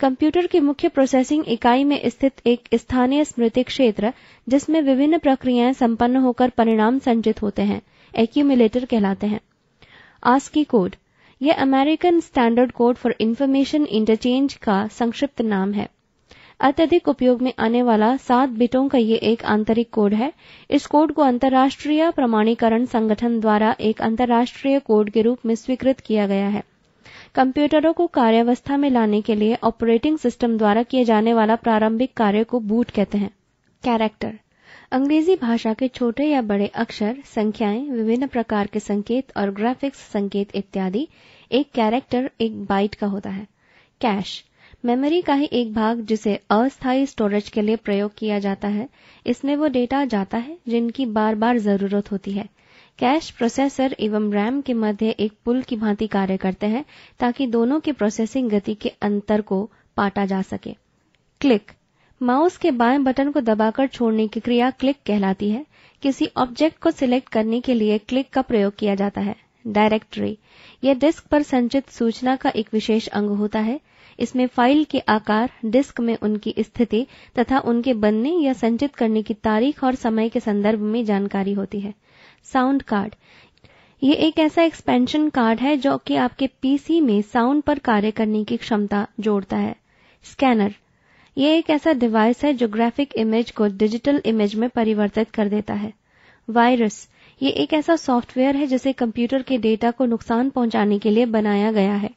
कंप्यूटर की मुख्य प्रोसेसिंग इकाई में स्थित एक स्थानीय स्मृति क्षेत्र जिसमें विभिन्न प्रक्रियाएं संपन्न होकर परिणाम संचित होते हैं एक्यूमुलेटर कहलाते हैं आस्की कोड यह American standard code for information interchange का संक्षिप्त नाम है अत्यधिक उपयोग में आने वाला सात बिटों का ये एक आंतरिक कोड है इस कोड को अंतर्राष्ट्रीय प्रमाणीकरण संगठन द्वारा एक अंतर्राष्ट्रीय कोड के रूप में स्वीकृत किया गया है कंप्यूटरों को कार्यावस्था में लाने के लिए ऑपरेटिंग सिस्टम द्वारा किए जाने वाला प्रारंभिक कार्य को बूट कहते हैं कैरेक्टर अंग्रेजी भाषा के छोटे या बड़े अक्षर संख्याएं विभिन्न प्रकार के संकेत और ग्राफिक्स संकेत इत्यादि एक कैरेक्टर एक बाइट का होता है कैश मेमोरी का ही एक भाग जिसे अस्थायी स्टोरेज के लिए प्रयोग किया जाता है इसमें वो डेटा जाता है जिनकी बार बार जरूरत होती है कैश प्रोसेसर एवं रैम के मध्य एक पुल की भांति कार्य करते हैं ताकि दोनों की प्रोसेसिंग गति के अंतर को पाटा जा सके क्लिक माउस के बाएं बटन को दबाकर छोड़ने की क्रिया क्लिक कहलाती है किसी ऑब्जेक्ट को सिलेक्ट करने के लिए क्लिक का प्रयोग किया जाता है डायरेक्टरी यह डिस्क पर संचित सूचना का एक विशेष अंग होता है इसमें फाइल के आकार डिस्क में उनकी स्थिति तथा उनके बनने या संचित करने की तारीख और समय के संदर्भ में जानकारी होती है साउंड कार्ड ये एक ऐसा एक्सपेंशन कार्ड है जो कि आपके पीसी में साउंड पर कार्य करने की क्षमता जोड़ता है स्कैनर ये एक ऐसा डिवाइस है जो ग्राफिक इमेज को डिजिटल इमेज में परिवर्तित कर देता है वायरस ये एक ऐसा सॉफ्टवेयर है जिसे कंप्यूटर के डेटा को नुकसान पहुंचाने के लिए बनाया गया है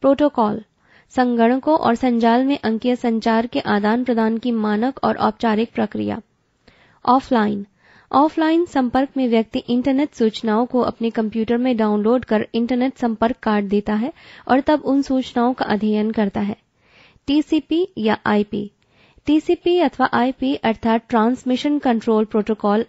प्रोटोकॉल संगणकों और संजाल में अंकीय संचार के आदान प्रदान की मानक और औपचारिक प्रक्रिया ऑफलाइन ऑफलाइन संपर्क में व्यक्ति इंटरनेट सूचनाओं को अपने कंप्यूटर में डाउनलोड कर इंटरनेट संपर्क काट देता है और तब उन सूचनाओं का अध्ययन करता है टीसीपी या आईपी टीसीपी अथवा आईपी अर्थात ट्रांसमिशन कंट्रोल प्रोटोकॉल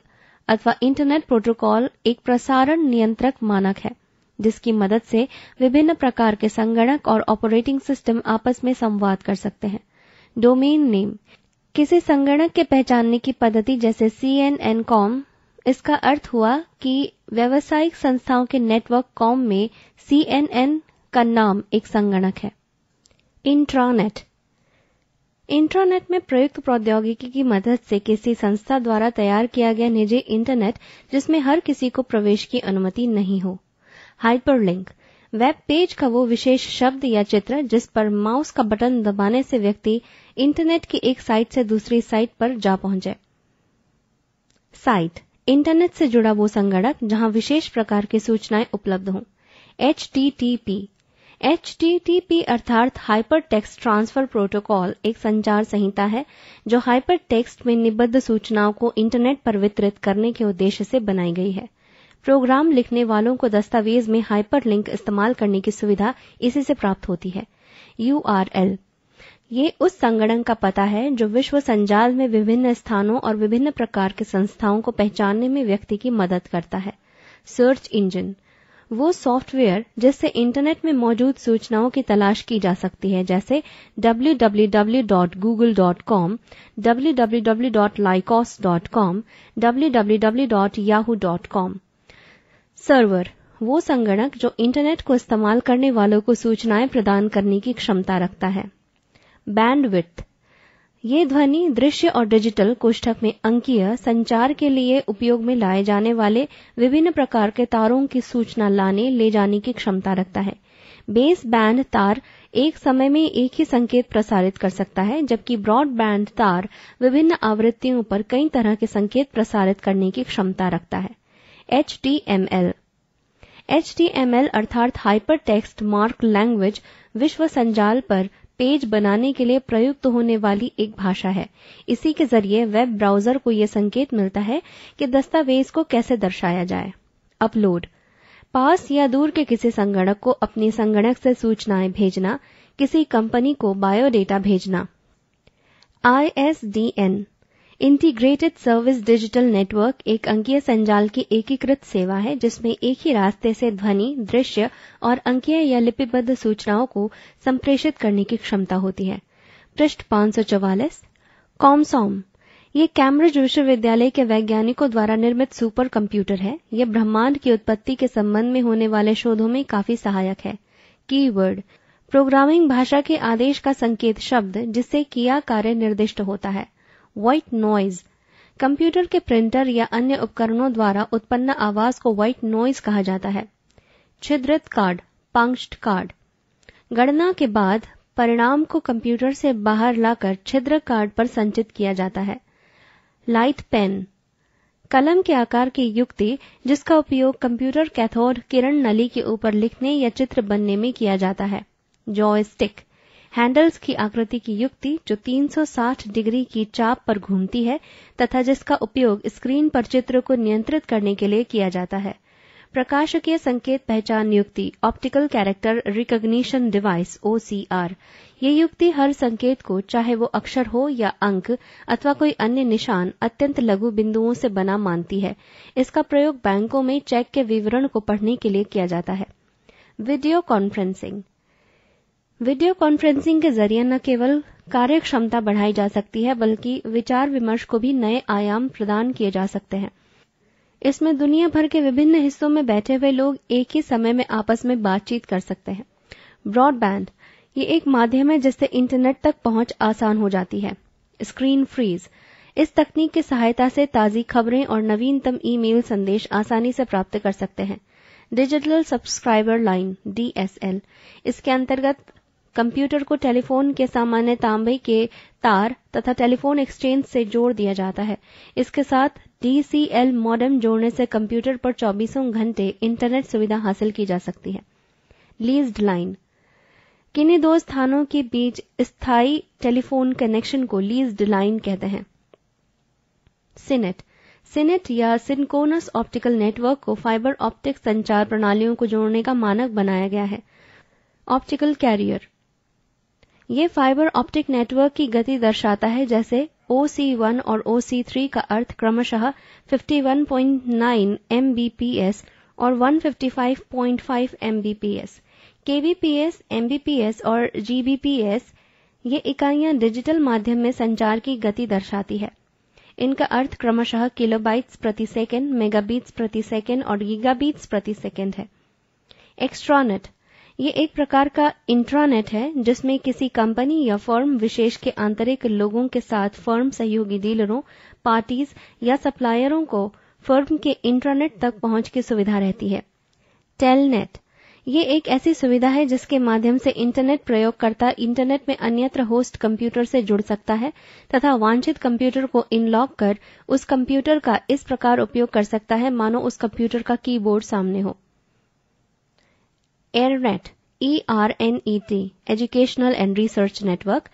अथवा इंटरनेट प्रोटोकॉल एक प्रसारण नियंत्रक मानक है जिसकी मदद से विभिन्न प्रकार के संगणक और ऑपरेटिंग सिस्टम आपस में संवाद कर सकते हैं डोमेन नेम किसी संगणक के पहचानने की पद्धति जैसे सी एन एन कॉम इसका अर्थ हुआ कि व्यावसायिक संस्थाओं के नेटवर्क कॉम में सी एन एन का नाम एक संगणक है इंट्रानेट इंट्रानेट में प्रयुक्त प्रौद्योगिकी की मदद से किसी संस्था द्वारा तैयार किया गया निजी इंटरनेट जिसमें हर किसी को प्रवेश की अनुमति नहीं हो हाइपरलिंक वेब पेज का वो विशेष शब्द या चित्र जिस पर माउस का बटन दबाने से व्यक्ति इंटरनेट की एक साइट से दूसरी साइट पर जा पहुंचे साइट इंटरनेट से जुड़ा वो संगणक जहां विशेष प्रकार की सूचनाएं उपलब्ध हों H T T P H T T P अर्थात हाइपर टेक्स्ट ट्रांसफर प्रोटोकॉल एक संचार संहिता है जो हाइपर टेक्स्ट में निबद्ध सूचनाओं को इंटरनेट पर वितरित करने के उद्देश्य से बनाई गई है प्रोग्राम लिखने वालों को दस्तावेज में हाइपरलिंक इस्तेमाल करने की सुविधा इसी से प्राप्त होती है यूआरएल ये उस संगठन का पता है जो विश्व संजाल में विभिन्न स्थानों और विभिन्न प्रकार के संस्थाओं को पहचानने में व्यक्ति की मदद करता है सर्च इंजन वो सॉफ्टवेयर जिससे इंटरनेट में मौजूद सूचनाओं की तलाश की जा सकती है जैसे www.google.com, www.lycos.com, www.yahoo.com सर्वर वो संगणक जो इंटरनेट को इस्तेमाल करने वालों को सूचनाएं प्रदान करने की क्षमता रखता है बैंडविथ ये ध्वनि दृश्य और डिजिटल कोष्ठक में अंकीय संचार के लिए उपयोग में लाए जाने वाले विभिन्न प्रकार के तारों की सूचना लाने ले जाने की क्षमता रखता है बेस बैंड तार एक समय में एक ही संकेत प्रसारित कर सकता है जबकि ब्रॉडबैंड तार विभिन्न आवृत्तियों पर कई तरह के संकेत प्रसारित करने की क्षमता रखता है H T M L H T M L अर्थात हाइपर टेक्स्ट मार्क लैंग्वेज विश्व संजाल पर पेज बनाने के लिए प्रयुक्त होने वाली एक भाषा है इसी के जरिए वेब ब्राउजर को यह संकेत मिलता है कि दस्तावेज को कैसे दर्शाया जाए अपलोड पास या दूर के किसी संगणक को अपने संगणक से सूचनाएं भेजना किसी कंपनी को बायोडेटा भेजना ISDN integrated service digital network एक अंकीय संजाल की एकीकृत सेवा है जिसमें एक ही रास्ते से ध्वनि दृश्य और अंकीय या लिपिबद्ध सूचनाओं को संप्रेषित करने की क्षमता होती है पृष्ठ पांच सौ कॉमसॉम ये कैम्ब्रिज विश्वविद्यालय के वैज्ञानिकों द्वारा निर्मित सुपर कंप्यूटर है यह ब्रह्मांड की उत्पत्ति के संबंध में होने वाले शोधों में काफी सहायक है कीवर्ड प्रोग्रामिंग भाषा के आदेश का संकेत शब्द जिससे किया कार्य निर्दिष्ट होता है व्हाइट नॉइज कंप्यूटर के प्रिंटर या अन्य उपकरणों द्वारा उत्पन्न आवाज को व्हाइट नॉइज कहा जाता है छिद्रित कार्ड पंक्ष्ट कार्ड गणना के बाद परिणाम को कंप्यूटर से बाहर लाकर छिद्र कार्ड पर संचित किया जाता है लाइट पेन कलम के आकार की युक्ति जिसका उपयोग कंप्यूटर कैथोड किरण नली के ऊपर लिखने या चित्र बनने में किया जाता है जॉयस्टिक हैंडल्स की आकृति की युक्ति जो 360 डिग्री की चाप पर घूमती है तथा जिसका उपयोग स्क्रीन पर चित्र को नियंत्रित करने के लिए किया जाता है प्रकाशकीय संकेत पहचान युक्ति optical character recognition device OCR ये युक्ति हर संकेत को चाहे वो अक्षर हो या अंक अथवा कोई अन्य निशान अत्यंत लघु बिंदुओं से बना मानती है इसका प्रयोग बैंकों में चेक के विवरण को पढ़ने के लिए किया जाता है वीडियो कॉन्फ्रेंसिंग वीडियो कॉन्फ्रेंसिंग के जरिए न केवल कार्य क्षमता बढ़ाई जा सकती है बल्कि विचार विमर्श को भी नए आयाम प्रदान किए जा सकते हैं इसमें दुनिया भर के विभिन्न हिस्सों में बैठे हुए लोग एक ही समय में आपस में बातचीत कर सकते हैं ब्रॉडबैंड ये एक माध्यम है जिससे इंटरनेट तक पहुंच आसान हो जाती है स्क्रीन फ्रीज इस तकनीक की सहायता से ताज़ी खबरें और नवीनतम ईमेल संदेश आसानी से प्राप्त कर सकते हैं डिजिटल सब्सक्राइबर लाइन डीएसएल इसके अंतर्गत कंप्यूटर को टेलीफोन के सामान्य तांबे के तार तथा टेलीफोन एक्सचेंज से जोड़ दिया जाता है इसके साथ डीसीएल मॉडम जोड़ने से कंप्यूटर पर चौबीसों घंटे इंटरनेट सुविधा हासिल की जा सकती है लीज्ड लाइन किन्हीं दो स्थानों के बीच स्थायी टेलीफोन कनेक्शन को लीज्ड लाइन कहते हैं सिनेट सिनेट या सिनकोनस ऑप्टिकल नेटवर्क को फाइबर ऑप्टिक संचार प्रणालियों को जोड़ने का मानक बनाया गया है ऑप्टिकल कैरियर ये फाइबर ऑप्टिक नेटवर्क की गति दर्शाता है जैसे वन और थ्री का अर्थ क्रमशः 51.9 Mbps और 155.5 Mbps, kbps, mbps और gbps ये इकाइयां डिजिटल माध्यम में संचार की गति दर्शाती है इनका अर्थ क्रमशः किलोबाइट्स प्रति सेकंड, मेगाबीट्स प्रति सेकंड और गीगाबीट्स प्रति सेकंड है एक्स्ट्रानेट ये एक प्रकार का इंट्रानेट है जिसमें किसी कंपनी या फर्म विशेष के आंतरिक लोगों के साथ फर्म सहयोगी डीलरों पार्टीज या सप्लायरों को फर्म के इंट्रानेट तक पहुंच की सुविधा रहती है टेलनेट ये एक ऐसी सुविधा है जिसके माध्यम से इंटरनेट प्रयोगकर्ता इंटरनेट में अन्यत्र होस्ट कंप्यूटर से जुड़ सकता है तथा वांछित कंप्यूटर को इनलॉक कर उस कंप्यूटर का इस प्रकार उपयोग कर सकता है मानो उस कंप्यूटर का कीबोर्ड सामने हो ERNET E R N E T educational and research network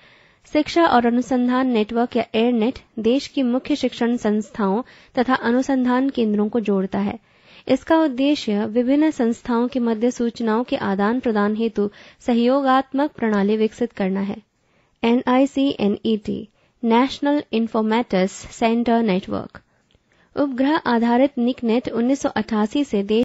शिक्षा और अनुसंधान नेटवर्क या एयरनेट देश की मुख्य शिक्षण संस्थाओं तथा अनुसंधान केंद्रों को जोड़ता है इसका उद्देश्य विभिन्न संस्थाओं के मध्य सूचनाओं के आदान प्रदान हेतु सहयोगात्मक प्रणाली विकसित करना है NICNET national informatics centre network उपग्रह आधारित निकनेट 1988 से देश